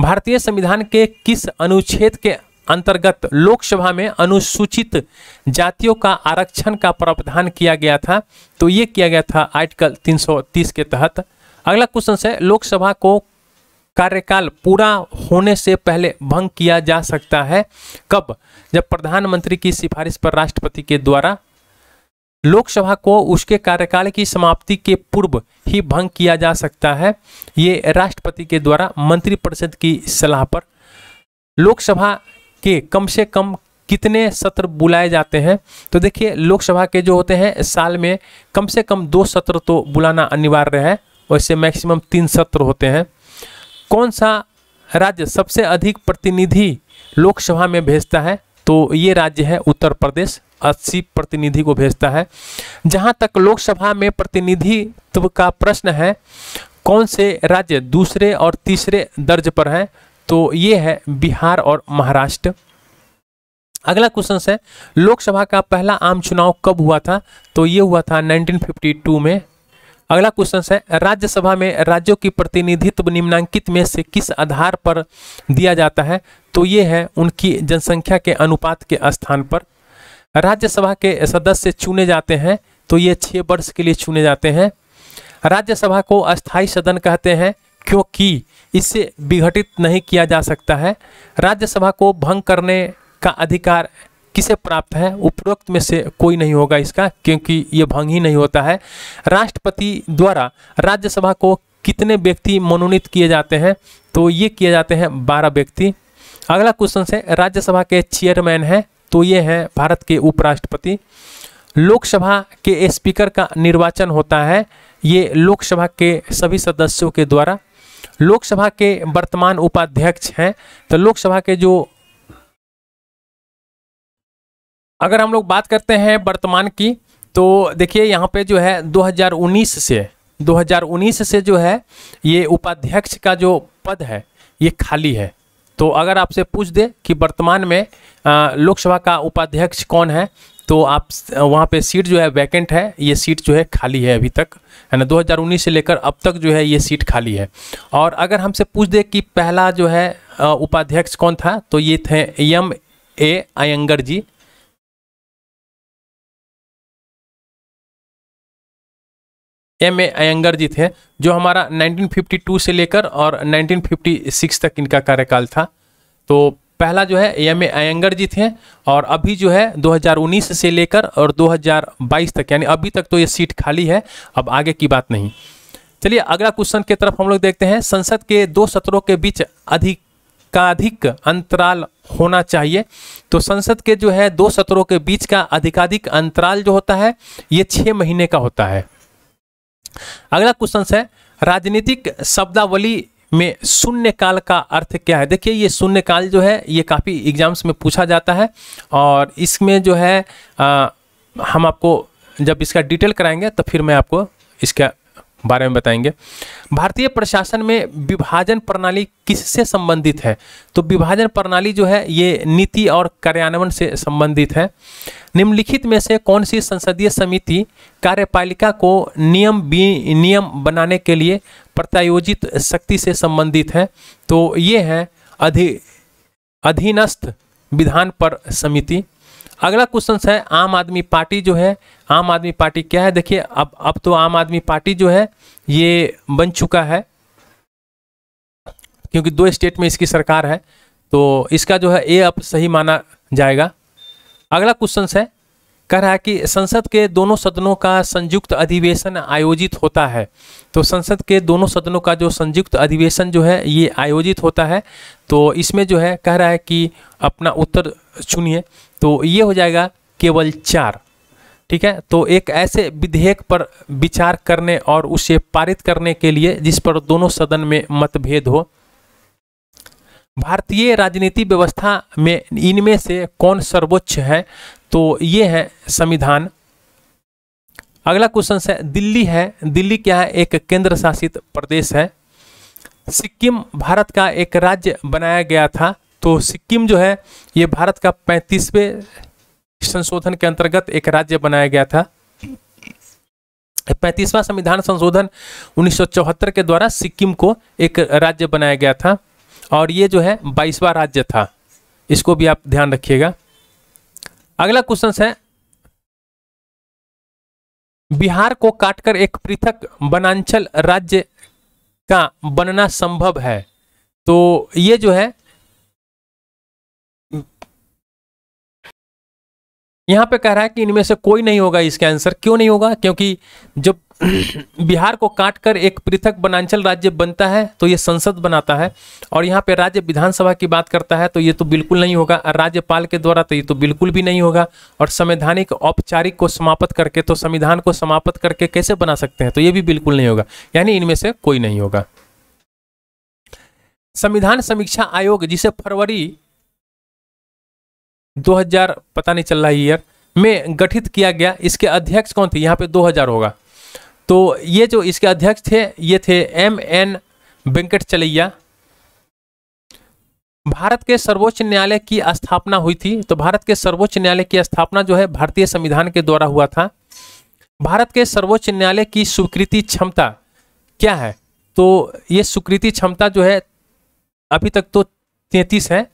भारतीय संविधान के किस अनुच्छेद के अंतर्गत लोकसभा में अनुसूचित जातियों का आरक्षण का प्रावधान किया गया था तो ये किया गया था आर्टिकल 330 के तहत अगला क्वेश्चन है लोकसभा को कार्यकाल पूरा होने से पहले भंग किया जा सकता है कब जब प्रधानमंत्री की सिफारिश पर राष्ट्रपति के द्वारा लोकसभा को उसके कार्यकाल की समाप्ति के पूर्व ही भंग किया जा सकता है ये राष्ट्रपति के द्वारा मंत्रिपरिषद की सलाह पर लोकसभा के कम से कम कितने सत्र बुलाए जाते हैं तो देखिए लोकसभा के जो होते हैं साल में कम से कम दो सत्र तो बुलाना अनिवार्य है वैसे मैक्सिमम तीन सत्र होते हैं कौन सा राज्य सबसे अधिक प्रतिनिधि लोकसभा में भेजता है तो ये राज्य है उत्तर प्रदेश अस्सी प्रतिनिधि को भेजता है जहाँ तक लोकसभा में प्रतिनिधित्व का प्रश्न है कौन से राज्य दूसरे और तीसरे दर्ज पर हैं तो ये है बिहार और महाराष्ट्र अगला क्वेश्चन है लोकसभा का पहला आम चुनाव कब हुआ था तो ये हुआ था 1952 में अगला क्वेश्चन है राज्यसभा में राज्यों की प्रतिनिधित्व निम्नांकित में से किस आधार पर दिया जाता है तो ये है उनकी जनसंख्या के अनुपात के स्थान पर राज्यसभा के सदस्य चुने जाते हैं तो ये छः वर्ष के लिए चुने जाते हैं राज्यसभा को अस्थायी सदन कहते हैं क्योंकि इससे विघटित नहीं किया जा सकता है राज्यसभा को भंग करने का अधिकार किसे प्राप्त है उपरोक्त में से कोई नहीं होगा इसका क्योंकि ये भंग ही नहीं होता है राष्ट्रपति द्वारा राज्यसभा को कितने व्यक्ति मनोनीत किए जाते हैं तो ये किए जाते हैं बारह व्यक्ति अगला क्वेश्चन से राज्यसभा के चेयरमैन हैं तो ये हैं भारत के उपराष्ट्रपति लोकसभा के स्पीकर का निर्वाचन होता है ये लोकसभा के सभी सदस्यों के द्वारा लोकसभा के वर्तमान उपाध्यक्ष हैं तो लोकसभा के जो अगर हम लोग बात करते हैं वर्तमान की तो देखिए यहाँ पे जो है 2019 से 2019 से जो है ये उपाध्यक्ष का जो पद है ये खाली है तो अगर आपसे पूछ दे कि वर्तमान में लोकसभा का उपाध्यक्ष कौन है तो आप वहाँ पे सीट जो है वैकेंट है ये सीट जो है खाली है अभी तक है ना 2019 से लेकर अब तक जो है ये सीट खाली है और अगर हमसे पूछ दे कि पहला जो है उपाध्यक्ष कौन था तो ये थे M A Ayyangar ji M A Ayyangar ji थे जो हमारा 1952 से लेकर और 1956 तक इनका कार्यकाल था तो पहला जो है एम ए अयंगर जी थे और अभी जो है 2019 से लेकर और 2022 तक यानी अभी तक तो ये सीट खाली है अब आगे की बात नहीं चलिए अगला क्वेश्चन की तरफ हम लोग देखते हैं संसद के दो सत्रों के बीच अधिक का अधिक अंतराल होना चाहिए तो संसद के जो है दो सत्रों के बीच का अधिकाधिक अंतराल जो होता है ये छः महीने का होता है अगला क्वेश्चन है राजनीतिक शब्दावली में शून्यकाल का अर्थ क्या है देखिए ये शून्यकाल जो है ये काफ़ी एग्जाम्स में पूछा जाता है और इसमें जो है आ, हम आपको जब इसका डिटेल कराएंगे तो फिर मैं आपको इसका बारे में बताएंगे भारतीय प्रशासन में विभाजन प्रणाली किससे संबंधित है तो विभाजन प्रणाली जो है ये नीति और कार्यान्वयन से संबंधित है निम्नलिखित में से कौन सी संसदीय समिति कार्यपालिका को नियम बी नियम बनाने के लिए प्रत्यायोजित शक्ति से संबंधित है तो ये है अधि अधीनस्थ विधान पर समिति अगला क्वेश्चन है आम आदमी पार्टी जो है आम आदमी पार्टी क्या है देखिए अब अब तो आम आदमी पार्टी जो है ये बन चुका है क्योंकि दो स्टेट में इसकी सरकार है तो इसका जो है ए अब सही माना जाएगा अगला क्वेश्चन है कह रहा है कि संसद के दोनों सदनों का संयुक्त अधिवेशन आयोजित होता है तो संसद के दोनों सदनों का जो संयुक्त अधिवेशन जो है ये आयोजित होता है तो इसमें जो है कह रहा है कि अपना उत्तर चुनिए तो ये हो जाएगा केवल चार ठीक है तो एक ऐसे विधेयक पर विचार करने और उसे पारित करने के लिए जिस पर दोनों सदन में मतभेद हो भारतीय राजनीति व्यवस्था में इनमें से कौन सर्वोच्च है तो ये है संविधान अगला क्वेश्चन है दिल्ली है दिल्ली क्या है एक केंद्र शासित प्रदेश है सिक्किम भारत का एक राज्य बनाया गया था तो सिक्किम जो है ये भारत का पैंतीसवें संशोधन के अंतर्गत एक राज्य बनाया गया था पैंतीसवां संविधान संशोधन 1974 के द्वारा सिक्किम को एक राज्य बनाया गया था और ये जो है बाईसवा राज्य था इसको भी आप ध्यान रखिएगा अगला क्वेश्चन है बिहार को काटकर एक पृथक वनांचल राज्य का बनना संभव है तो ये जो है यहाँ पे कह रहा है कि इनमें से कोई नहीं होगा इसका आंसर क्यों नहीं होगा क्योंकि जब बिहार को काटकर एक पृथक वनांचल राज्य बनता है तो ये संसद बनाता है और यहाँ पे राज्य विधानसभा की बात करता है तो ये तो बिल्कुल नहीं होगा राज्यपाल के द्वारा तो ये तो बिल्कुल भी नहीं होगा और संवैधानिक औपचारिक को समाप्त करके तो संविधान को समाप्त करके कैसे बना सकते हैं तो ये भी बिल्कुल नहीं होगा यानी इनमें से कोई नहीं होगा संविधान समीक्षा आयोग जिसे फरवरी 2000 पता नहीं चल रहा है ईयर में गठित किया गया इसके अध्यक्ष कौन थे यहाँ पे 2000 होगा तो ये जो इसके अध्यक्ष थे ये थे एम एन वेंकट चलैया भारत के सर्वोच्च न्यायालय की स्थापना हुई थी तो भारत के सर्वोच्च न्यायालय की स्थापना जो है भारतीय संविधान के द्वारा हुआ था भारत के सर्वोच्च न्यायालय की स्वीकृति क्षमता क्या है तो ये स्वीकृति क्षमता जो है अभी तक तो तैतीस है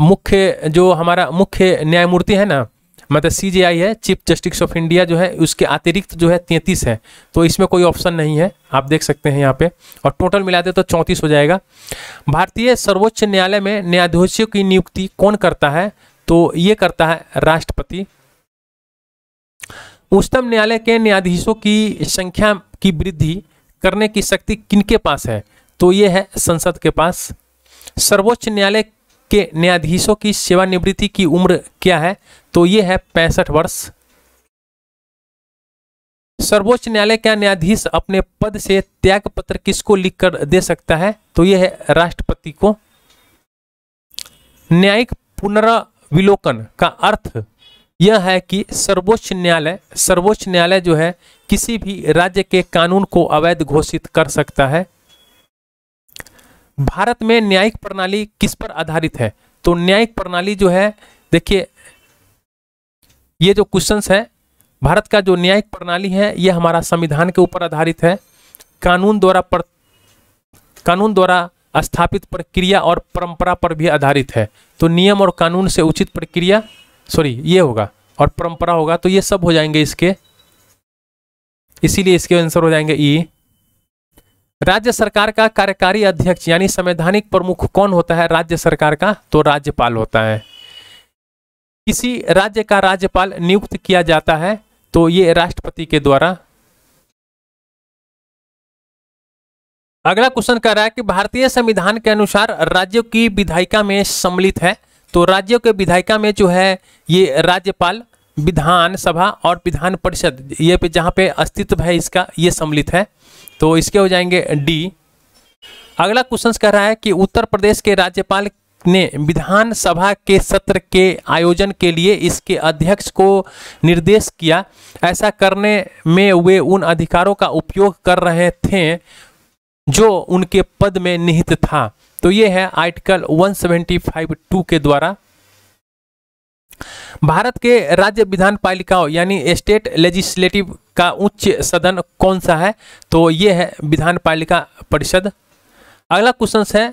मुख्य जो हमारा मुख्य न्यायमूर्ति है ना मतलब सी जे आई है चीफ जस्टिस ऑफ इंडिया जो है उसके अतिरिक्त जो है तैंतीस है तो इसमें कोई ऑप्शन नहीं है आप देख सकते हैं यहाँ पे और टोटल मिला दे तो चौंतीस हो जाएगा भारतीय सर्वोच्च न्यायालय में न्यायाधीशों की नियुक्ति कौन करता है तो ये करता है राष्ट्रपति उच्चतम न्यायालय के न्यायाधीशों की संख्या की वृद्धि करने की शक्ति किनके पास है तो ये है संसद के पास सर्वोच्च न्यायालय के न्यायाधीशों की सेवानिवृत्ति की उम्र क्या है तो ये है पैंसठ वर्ष सर्वोच्च न्यायालय का न्यायाधीश अपने पद से त्याग पत्र किसको लिखकर दे सकता है तो यह है राष्ट्रपति को न्यायिक पुनराविलोकन का अर्थ यह है कि सर्वोच्च न्यायालय सर्वोच्च न्यायालय जो है किसी भी राज्य के कानून को अवैध घोषित कर सकता है भारत में न्यायिक प्रणाली किस पर आधारित है तो न्यायिक प्रणाली जो है देखिए ये जो क्वेश्चंस है भारत का जो न्यायिक प्रणाली है यह हमारा संविधान के ऊपर आधारित है कानून द्वारा पर कानून द्वारा स्थापित प्रक्रिया और परंपरा पर भी आधारित है तो नियम और कानून से उचित प्रक्रिया सॉरी ये होगा और परंपरा होगा तो ये सब हो जाएंगे इसके इसीलिए इसके आंसर हो जाएंगे ई e। राज्य सरकार का कार्यकारी अध्यक्ष यानी संवैधानिक प्रमुख कौन होता है राज्य सरकार का तो राज्यपाल होता है किसी राज्य का राज्यपाल नियुक्त किया जाता है तो ये राष्ट्रपति के द्वारा अगला क्वेश्चन कह रहा है कि भारतीय संविधान के अनुसार राज्यों की विधायिका में सम्मिलित है तो राज्यों के विधायिका में जो है ये राज्यपाल विधानसभा और विधान परिषद ये पे जहां पे अस्तित्व है इसका ये सम्मिलित है तो इसके हो जाएंगे डी अगला क्वेश्चन कह रहा है कि उत्तर प्रदेश के राज्यपाल ने विधानसभा के सत्र के आयोजन के लिए इसके अध्यक्ष को निर्देश किया ऐसा करने में वे उन अधिकारों का उपयोग कर रहे थे जो उनके पद में निहित था तो ये है आर्टिकल 175 टू के द्वारा भारत के राज्य विधान पालिकाओं यानी स्टेट लेजिस्लेटिव का उच्च सदन कौन सा है तो ये है विधान पालिका परिषद अगला क्वेश्चन है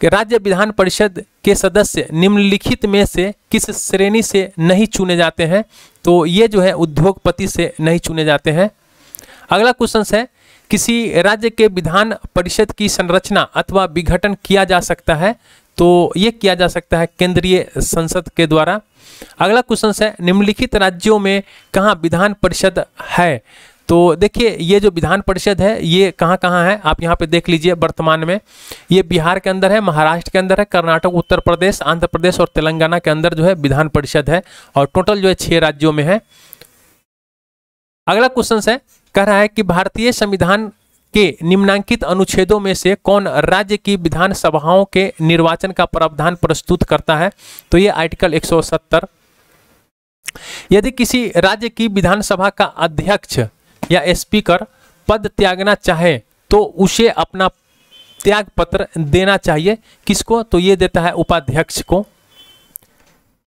कि राज्य विधान परिषद के सदस्य निम्नलिखित में से किस श्रेणी से नहीं चुने जाते हैं तो ये जो है उद्योगपति से नहीं चुने जाते हैं अगला क्वेश्चन है किसी राज्य के विधान परिषद की संरचना अथवा विघटन किया जा सकता है तो ये किया जा सकता है केंद्रीय संसद के द्वारा अगला क्वेश्चन है निम्नलिखित राज्यों में कहाँ विधान परिषद है तो देखिए ये जो विधान परिषद है ये कहाँ कहाँ है आप यहाँ पे देख लीजिए वर्तमान में ये बिहार के अंदर है महाराष्ट्र के अंदर है कर्नाटक उत्तर प्रदेश आंध्र प्रदेश और तेलंगाना के अंदर जो है विधान परिषद है और टोटल जो है छः राज्यों में है अगला क्वेश्चन है कह रहा है कि भारतीय संविधान के निम्नांकित अनुच्छेदों में से कौन राज्य की विधानसभाओं के निर्वाचन का प्रावधान प्रस्तुत करता है तो ये आर्टिकल 170 यदि किसी राज्य की विधानसभा का अध्यक्ष या स्पीकर पद त्यागना चाहे तो उसे अपना त्याग पत्र देना चाहिए किसको तो ये देता है उपाध्यक्ष को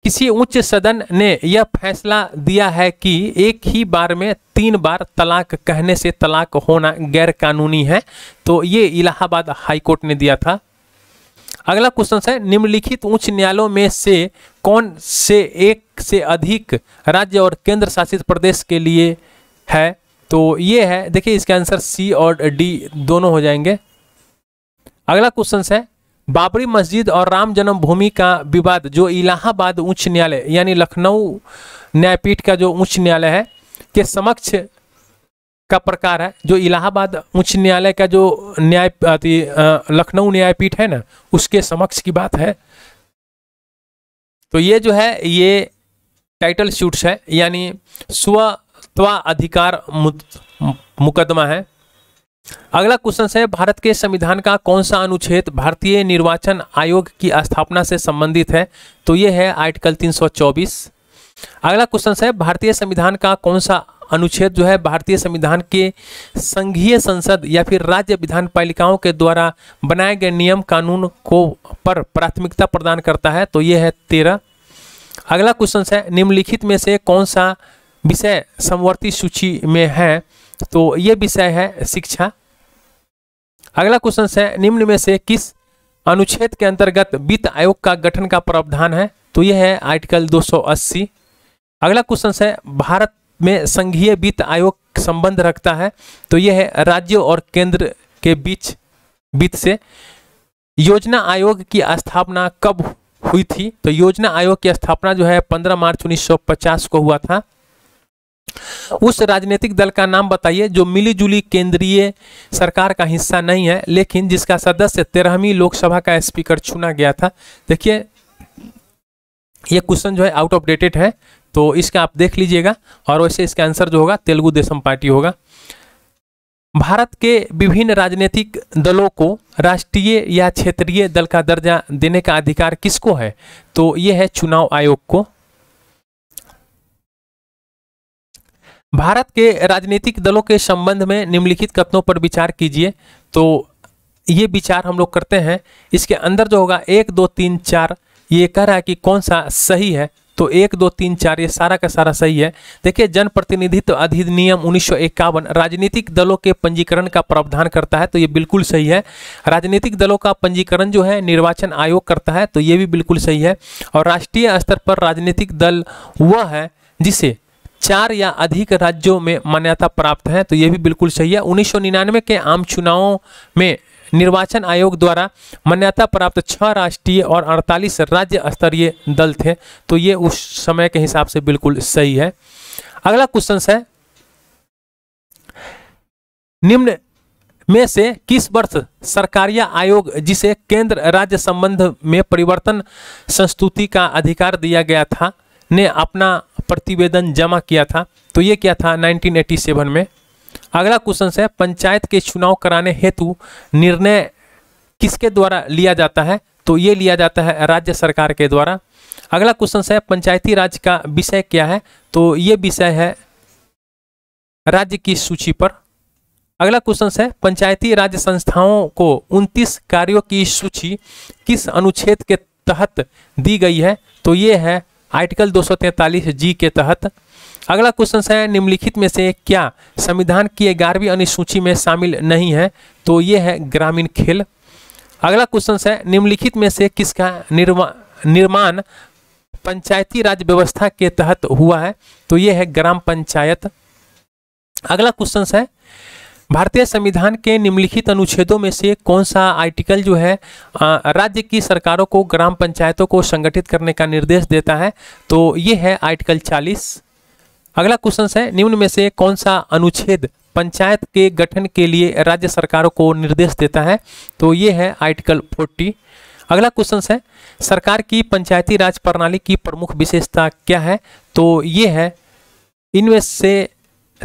किसी उच्च सदन ने यह फैसला दिया है कि एक ही बार में तीन बार तलाक कहने से तलाक होना गैर कानूनी है तो ये इलाहाबाद हाईकोर्ट ने दिया था अगला क्वेश्चन है निम्नलिखित उच्च न्यायालयों में से कौन से एक से अधिक राज्य और केंद्र शासित प्रदेश के लिए है तो ये है देखिए इसके आंसर सी और डी दोनों हो जाएंगे अगला क्वेश्चन है बाबरी मस्जिद और राम जन्मभूमि का विवाद जो इलाहाबाद उच्च न्यायालय यानी लखनऊ न्यायपीठ का जो उच्च न्यायालय है के समक्ष का प्रकार है जो इलाहाबाद उच्च न्यायालय का जो न्याय लखनऊ न्यायपीठ है ना उसके समक्ष की बात है तो ये जो है ये टाइटल शूट्स है यानी स्वत्वा अधिकार मुकदमा है अगला क्वेश्चन है भारत के संविधान का कौन सा अनुच्छेद भारतीय निर्वाचन आयोग की स्थापना से संबंधित है तो यह है आर्टिकल 324 अगला क्वेश्चन है भारतीय संविधान का कौन सा अनुच्छेद जो है भारतीय संविधान के संघीय संसद या फिर राज्य विधान पालिकाओं के द्वारा बनाए गए नियम कानून को पर प्राथमिकता प्रदान करता है तो यह है तेरह अगला क्वेश्चन है निम्नलिखित में से कौन सा विषय समवर्ती सूची में है तो ये विषय है शिक्षा अगला क्वेश्चन है निम्न में से किस अनुच्छेद के अंतर्गत वित्त आयोग का गठन का प्रावधान है तो यह है आर्टिकल 280 अगला क्वेश्चन है भारत में संघीय वित्त आयोग संबंध रखता है तो यह है राज्य और केंद्र के बीच वित्त से योजना आयोग की स्थापना कब हुई थी तो योजना आयोग की स्थापना जो है 15 मार्च 1950 को हुआ था उस राजनीतिक दल का नाम बताइए जो मिलीजुली केंद्रीय सरकार का हिस्सा नहीं है लेकिन जिसका सदस्य तेरहवीं लोकसभा का स्पीकर चुना गया था देखिए ये क्वेश्चन जो है आउट ऑफ डेटेड है तो इसका आप देख लीजिएगा और वैसे इसका आंसर जो होगा तेलुगु देशम पार्टी होगा भारत के विभिन्न राजनीतिक दलों को राष्ट्रीय या क्षेत्रीय दल का दर्जा देने का अधिकार किसको है तो ये है चुनाव आयोग को भारत के राजनीतिक दलों के संबंध में निम्नलिखित कथनों पर विचार कीजिए तो ये विचार हम लोग करते हैं इसके अंदर जो होगा एक दो तीन चार ये कह रहा है कि कौन सा सही है तो एक दो तीन चार ये सारा का सारा सही है देखिए जनप्रतिनिधित्व अधिनियम उन्नीस राजनीतिक दलों के पंजीकरण का प्रावधान करता है तो ये बिल्कुल सही है राजनीतिक दलों का पंजीकरण जो है निर्वाचन आयोग करता है तो ये भी बिल्कुल सही है और राष्ट्रीय स्तर पर राजनीतिक दल वह है जिसे चार या अधिक राज्यों में मान्यता प्राप्त है तो ये भी बिल्कुल सही है उन्नीस के आम चुनावों में निर्वाचन आयोग द्वारा मान्यता प्राप्त छह राष्ट्रीय और 48 राज्य स्तरीय दल थे तो ये उस समय के हिसाब से बिल्कुल सही है अगला क्वेश्चन है निम्न में से किस वर्ष सरकारिया आयोग जिसे केंद्र राज्य संबंध में परिवर्तन संस्तुति का अधिकार दिया गया था ने अपना प्रतिवेदन जमा किया था तो ये क्या था 1987 में अगला क्वेश्चन है पंचायत के चुनाव कराने हेतु निर्णय किसके द्वारा लिया जाता है तो ये लिया जाता है राज्य सरकार के द्वारा अगला क्वेश्चन है पंचायती राज का विषय क्या है तो ये विषय है राज्य की सूची पर अगला क्वेश्चन है पंचायती राज संस्थाओं को 29 कार्यों की सूची किस अनुच्छेद के तहत दी गई है तो ये है आर्टिकल 243 जी के तहत अगला क्वेश्चन है निम्नलिखित में से क्या संविधान की ग्यारहवीं अनुसूची में शामिल नहीं है तो ये है ग्रामीण खेल अगला क्वेश्चन है निम्नलिखित में से किसका निर्माण पंचायती राज व्यवस्था के तहत हुआ है तो ये है ग्राम पंचायत अगला क्वेश्चन है भारतीय संविधान के निम्नलिखित अनुच्छेदों में से कौन सा आर्टिकल जो है राज्य की सरकारों को ग्राम पंचायतों को संगठित करने का निर्देश देता है तो ये है आर्टिकल चालीस अगला क्वेश्चन है निम्न में से कौन सा अनुच्छेद पंचायत के गठन के लिए राज्य सरकारों को निर्देश देता है तो ये है आर्टिकल फोर्टी अगला क्वेश्चन है सरकार की पंचायती राज प्रणाली की प्रमुख विशेषता क्या है तो ये है इनमें से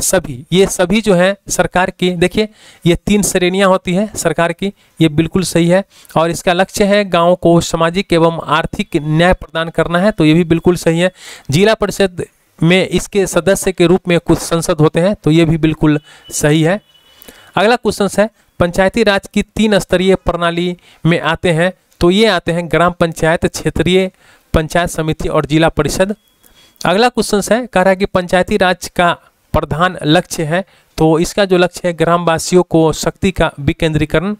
सभी ये सभी जो हैं सरकार की देखिए ये तीन श्रेणियां होती है सरकार की ये बिल्कुल सही है और इसका लक्ष्य है गाँव को सामाजिक एवं आर्थिक न्याय प्रदान करना है तो ये भी बिल्कुल सही है जिला परिषद में इसके सदस्य के रूप में कुछ संसद होते हैं तो ये भी बिल्कुल सही है अगला क्वेश्चन है पंचायती राज की तीन स्तरीय प्रणाली में आते हैं तो ये आते हैं ग्राम पंचायत क्षेत्रीय पंचायत समिति और जिला परिषद अगला क्वेश्चन है कह रहा है कि पंचायती राज का प्रधान लक्ष्य है तो इसका जो लक्ष्य है ग्रामवासियों को शक्ति का विकेंद्रीकरण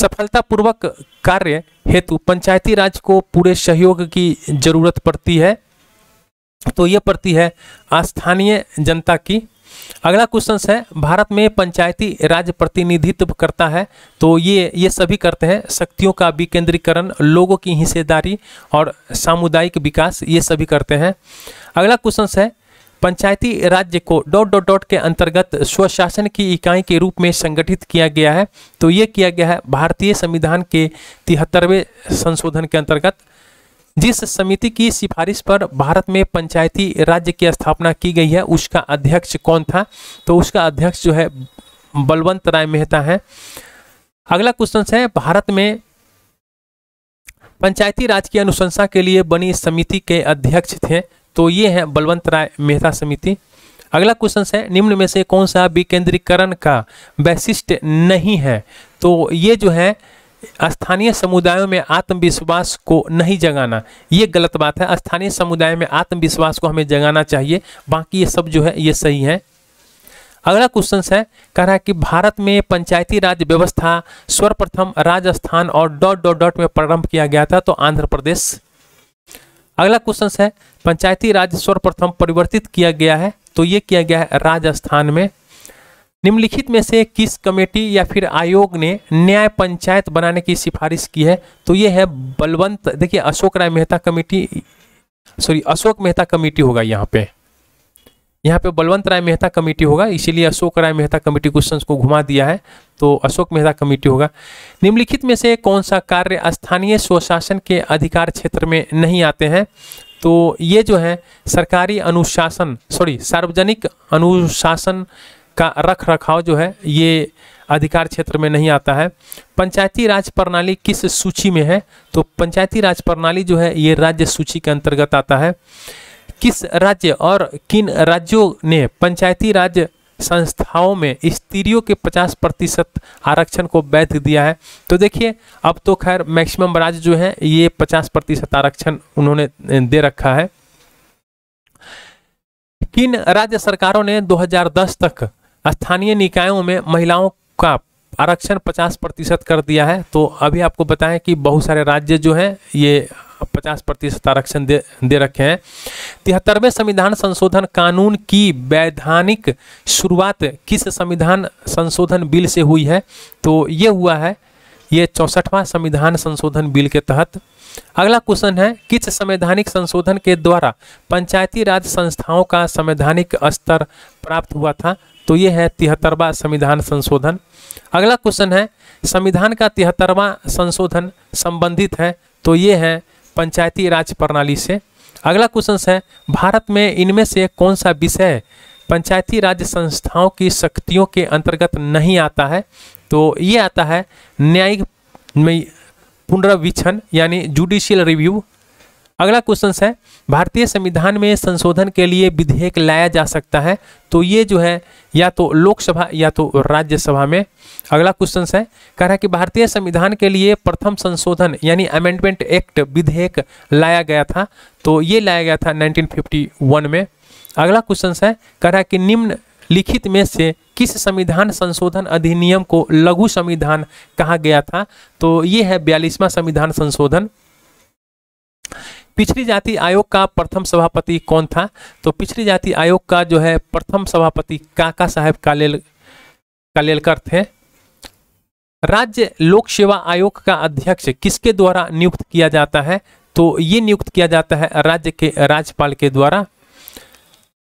सफलतापूर्वक कार्य हेतु पंचायती राज को पूरे सहयोग की जरूरत पड़ती है तो ये पड़ती है स्थानीय जनता की अगला क्वेश्चन है भारत में पंचायती राज प्रतिनिधित्व करता है तो ये ये सभी करते हैं शक्तियों का विकेंद्रीकरण लोगों की हिस्सेदारी और सामुदायिक विकास ये सभी करते हैं अगला क्वेश्चन है पंचायती राज्य को डॉट डॉट डॉट के अंतर्गत स्वशासन की इकाई के रूप में संगठित किया गया है तो ये किया गया है भारतीय संविधान के तिहत्तरवें संशोधन के अंतर्गत जिस समिति की सिफारिश पर भारत में पंचायती राज्य की स्थापना की गई है उसका अध्यक्ष कौन था तो उसका अध्यक्ष जो है बलवंत राय मेहता है अगला क्वेश्चन है भारत में पंचायती राज की अनुशंसा के लिए बनी समिति के अध्यक्ष थे तो ये है बलवंत राय मेहता समिति अगला क्वेश्चन है निम्न में से कौन सा विकेंद्रीकरण का वैशिष्ट नहीं है तो ये जो है स्थानीय समुदायों में आत्मविश्वास को नहीं जगाना ये गलत बात है स्थानीय समुदाय में आत्मविश्वास को हमें जगाना चाहिए बाकी ये सब जो है ये सही है अगला क्वेश्चन है कह रहा है कि भारत में पंचायती राज व्यवस्था सर्वप्रथम राजस्थान और डॉट डॉट डॉट में प्रारंभ किया गया था तो आंध्र प्रदेश अगला क्वेश्चन है पंचायती राज सर्वप्रथम परिवर्तित किया गया है तो ये किया गया है राजस्थान में निम्नलिखित में से किस कमेटी या फिर आयोग ने न्याय पंचायत बनाने की सिफारिश की है तो ये है बलवंत देखिए Ashok Rai Mehta committee sorry Ashok Mehta committee होगा यहाँ पे यहाँ पे बलवंत राय मेहता कमेटी होगा इसीलिए अशोक राय मेहता कमेटी क्वेश्चन को घुमा दिया है तो अशोक मेहता कमेटी होगा निम्नलिखित में से कौन सा कार्य स्थानीय स्वशासन के अधिकार क्षेत्र में नहीं आते हैं तो ये जो है सरकारी अनुशासन सॉरी सार्वजनिक अनुशासन का रख रखाव जो है ये अधिकार क्षेत्र में नहीं आता है पंचायती राज प्रणाली किस सूची में है तो पंचायती राज प्रणाली जो है ये राज्य सूची के अंतर्गत आता है किस राज्य और किन राज्यों ने पंचायती राज संस्थाओं में स्त्रियों के 50 प्रतिशत आरक्षण को वैध दिया है तो देखिए अब तो खैर मैक्सिमम राज्य जो है ये 50 प्रतिशत आरक्षण उन्होंने दे रखा है किन राज्य सरकारों ने 2010 तक स्थानीय निकायों में महिलाओं का आरक्षण 50 प्रतिशत कर दिया है तो अभी आपको बताएं कि बहुत सारे राज्य जो हैं ये पचास प्रतिशत आरक्षण दे दे रखे हैं तिहत्तरवें संविधान संशोधन कानून की वैधानिक शुरुआत किस संविधान संशोधन बिल से हुई है तो ये हुआ है ये चौसठवां संविधान संशोधन बिल के तहत अगला क्वेश्चन है किस संवैधानिक संशोधन के द्वारा पंचायती राज संस्थाओं का संवैधानिक स्तर प्राप्त हुआ था तो ये है तिहत्तरवा संविधान संशोधन अगला क्वेश्चन है संविधान का तिहत्तरवा संशोधन संबंधित है तो ये है पंचायती राज प्रणाली से अगला क्वेश्चन है भारत में इनमें से कौन सा विषय पंचायती राज संस्थाओं की शक्तियों के अंतर्गत नहीं आता है तो ये आता है न्यायिक पुनर्वीक्षण यानी जुडिशियल रिव्यू अगला क्वेश्चन है भारतीय संविधान में संशोधन के लिए विधेयक लाया जा सकता है तो ये जो है या तो लोकसभा या तो राज्यसभा में अगला क्वेश्चन है कह रहा है कि भारतीय संविधान के लिए प्रथम संशोधन यानी अमेंडमेंट एक्ट विधेयक लाया गया था तो ये लाया गया था 1951 में अगला क्वेश्चन है कह रहा है कि निम्न लिखित में से किस संविधान संशोधन अधिनियम को लघु संविधान कहा गया था तो ये है बयालीसवां संविधान संशोधन पिछड़ी जाति आयोग का प्रथम सभापति कौन था तो पिछड़ी जाति आयोग का जो है प्रथम सभापति काका साहेब कालेल कालेलकर थे राज्य लोक सेवा आयोग का अध्यक्ष किसके द्वारा नियुक्त किया जाता है तो ये नियुक्त किया जाता है राज्य के राज्यपाल के द्वारा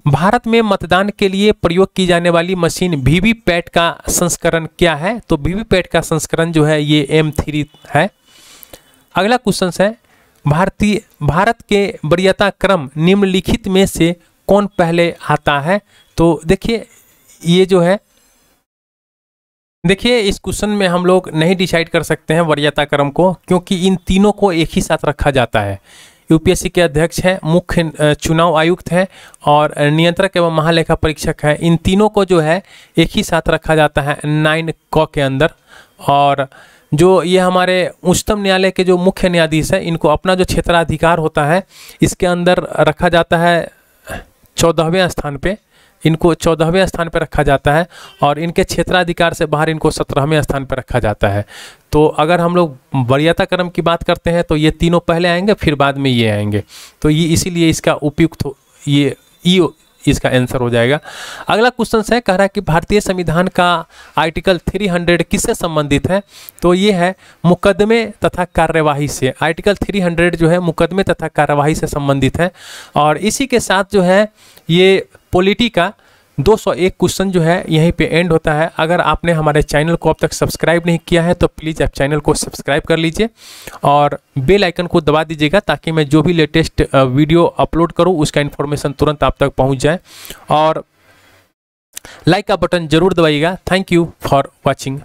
भारत में मतदान के लिए प्रयोग की जाने वाली मशीन वीवीपैट का संस्करण क्या है तो वीवीपैट का संस्करण जो है ये एम थ्री है अगला क्वेश्चन है भारतीय भारत के वरीयता क्रम निम्नलिखित में से कौन पहले आता है तो देखिए ये जो है देखिए इस क्वेश्चन में हम लोग नहीं डिसाइड कर सकते हैं वरीयता क्रम को क्योंकि इन तीनों को एक ही साथ रखा जाता है यूपीएससी के अध्यक्ष हैं मुख्य चुनाव आयुक्त हैं और नियंत्रक एवं महालेखा परीक्षक हैं इन तीनों को जो है एक ही साथ रखा जाता है नाइन क के अंदर और जो ये हमारे उच्चतम न्यायालय के जो मुख्य न्यायाधीश है इनको अपना जो क्षेत्राधिकार होता है इसके अंदर रखा जाता है चौदहवें स्थान पे इनको चौदहवें स्थान पर रखा जाता है और इनके क्षेत्राधिकार से बाहर इनको सत्रहवें स्थान पर रखा जाता है तो अगर हम लोग वरीयता क्रम की बात करते हैं तो ये तीनों पहले आएंगे फिर बाद में ये आएंगे तो ये इसीलिए इसका उपयुक्त ये ई इसका आंसर हो जाएगा अगला क्वेश्चन है कह रहा है कि भारतीय संविधान का आर्टिकल 300 किससे संबंधित है तो ये है मुकदमे तथा कार्यवाही से आर्टिकल 300 जो है मुकदमे तथा कार्यवाही से संबंधित है और इसी के साथ जो है ये पोलिटी का सौ एक क्वेश्चन जो है यहीं पे एंड होता है अगर आपने हमारे चैनल को अब तक सब्सक्राइब नहीं किया है तो प्लीज़ आप चैनल को सब्सक्राइब कर लीजिए और बेल आइकन को दबा दीजिएगा ताकि मैं जो भी लेटेस्ट वीडियो अपलोड करूँ उसका इन्फॉर्मेशन तुरंत आप तक पहुँच जाए और लाइक का बटन जरूर दबाइएगा थैंक यू फॉर वॉचिंग